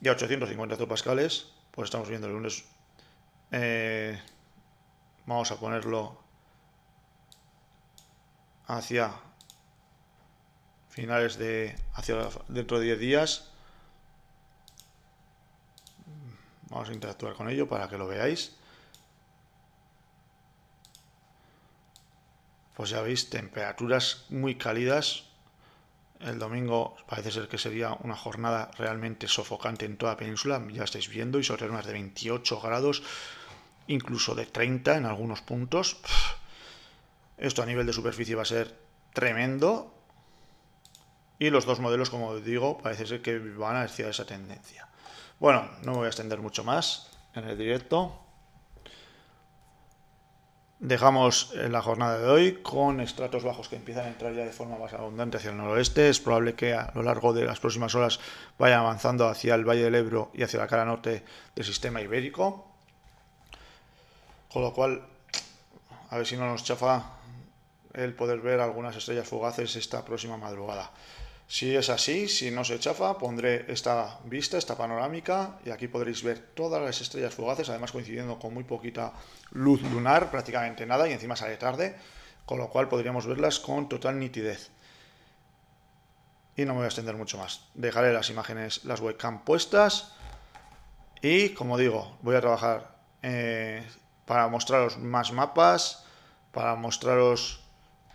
ya 850 hectopascales, pues estamos viendo el lunes. Eh, vamos a ponerlo hacia finales de hacia dentro de 10 días. Vamos a interactuar con ello para que lo veáis. pues ya veis, temperaturas muy cálidas. El domingo parece ser que sería una jornada realmente sofocante en toda la península, ya estáis viendo, y sobre más de 28 grados, incluso de 30 en algunos puntos. Esto a nivel de superficie va a ser tremendo. Y los dos modelos, como os digo, parece ser que van a hacia esa tendencia. Bueno, no voy a extender mucho más en el directo. Dejamos eh, la jornada de hoy con estratos bajos que empiezan a entrar ya de forma más abundante hacia el noroeste. Es probable que a lo largo de las próximas horas vayan avanzando hacia el Valle del Ebro y hacia la cara norte del sistema ibérico. Con lo cual, a ver si no nos chafa el poder ver algunas estrellas fugaces esta próxima madrugada. Si es así, si no se chafa, pondré esta vista, esta panorámica, y aquí podréis ver todas las estrellas fugaces, además coincidiendo con muy poquita luz lunar, prácticamente nada, y encima sale tarde, con lo cual podríamos verlas con total nitidez. Y no me voy a extender mucho más. Dejaré las imágenes, las webcam puestas, y como digo, voy a trabajar eh, para mostraros más mapas, para mostraros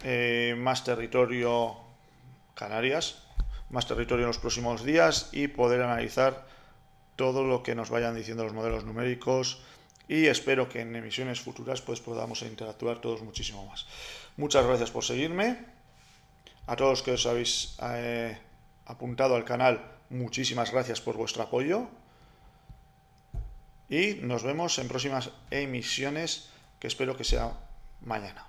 eh, más territorio Canarias, más territorio en los próximos días y poder analizar todo lo que nos vayan diciendo los modelos numéricos y espero que en emisiones futuras pues podamos interactuar todos muchísimo más. Muchas gracias por seguirme. A todos los que os habéis eh, apuntado al canal, muchísimas gracias por vuestro apoyo. Y nos vemos en próximas emisiones que espero que sea mañana.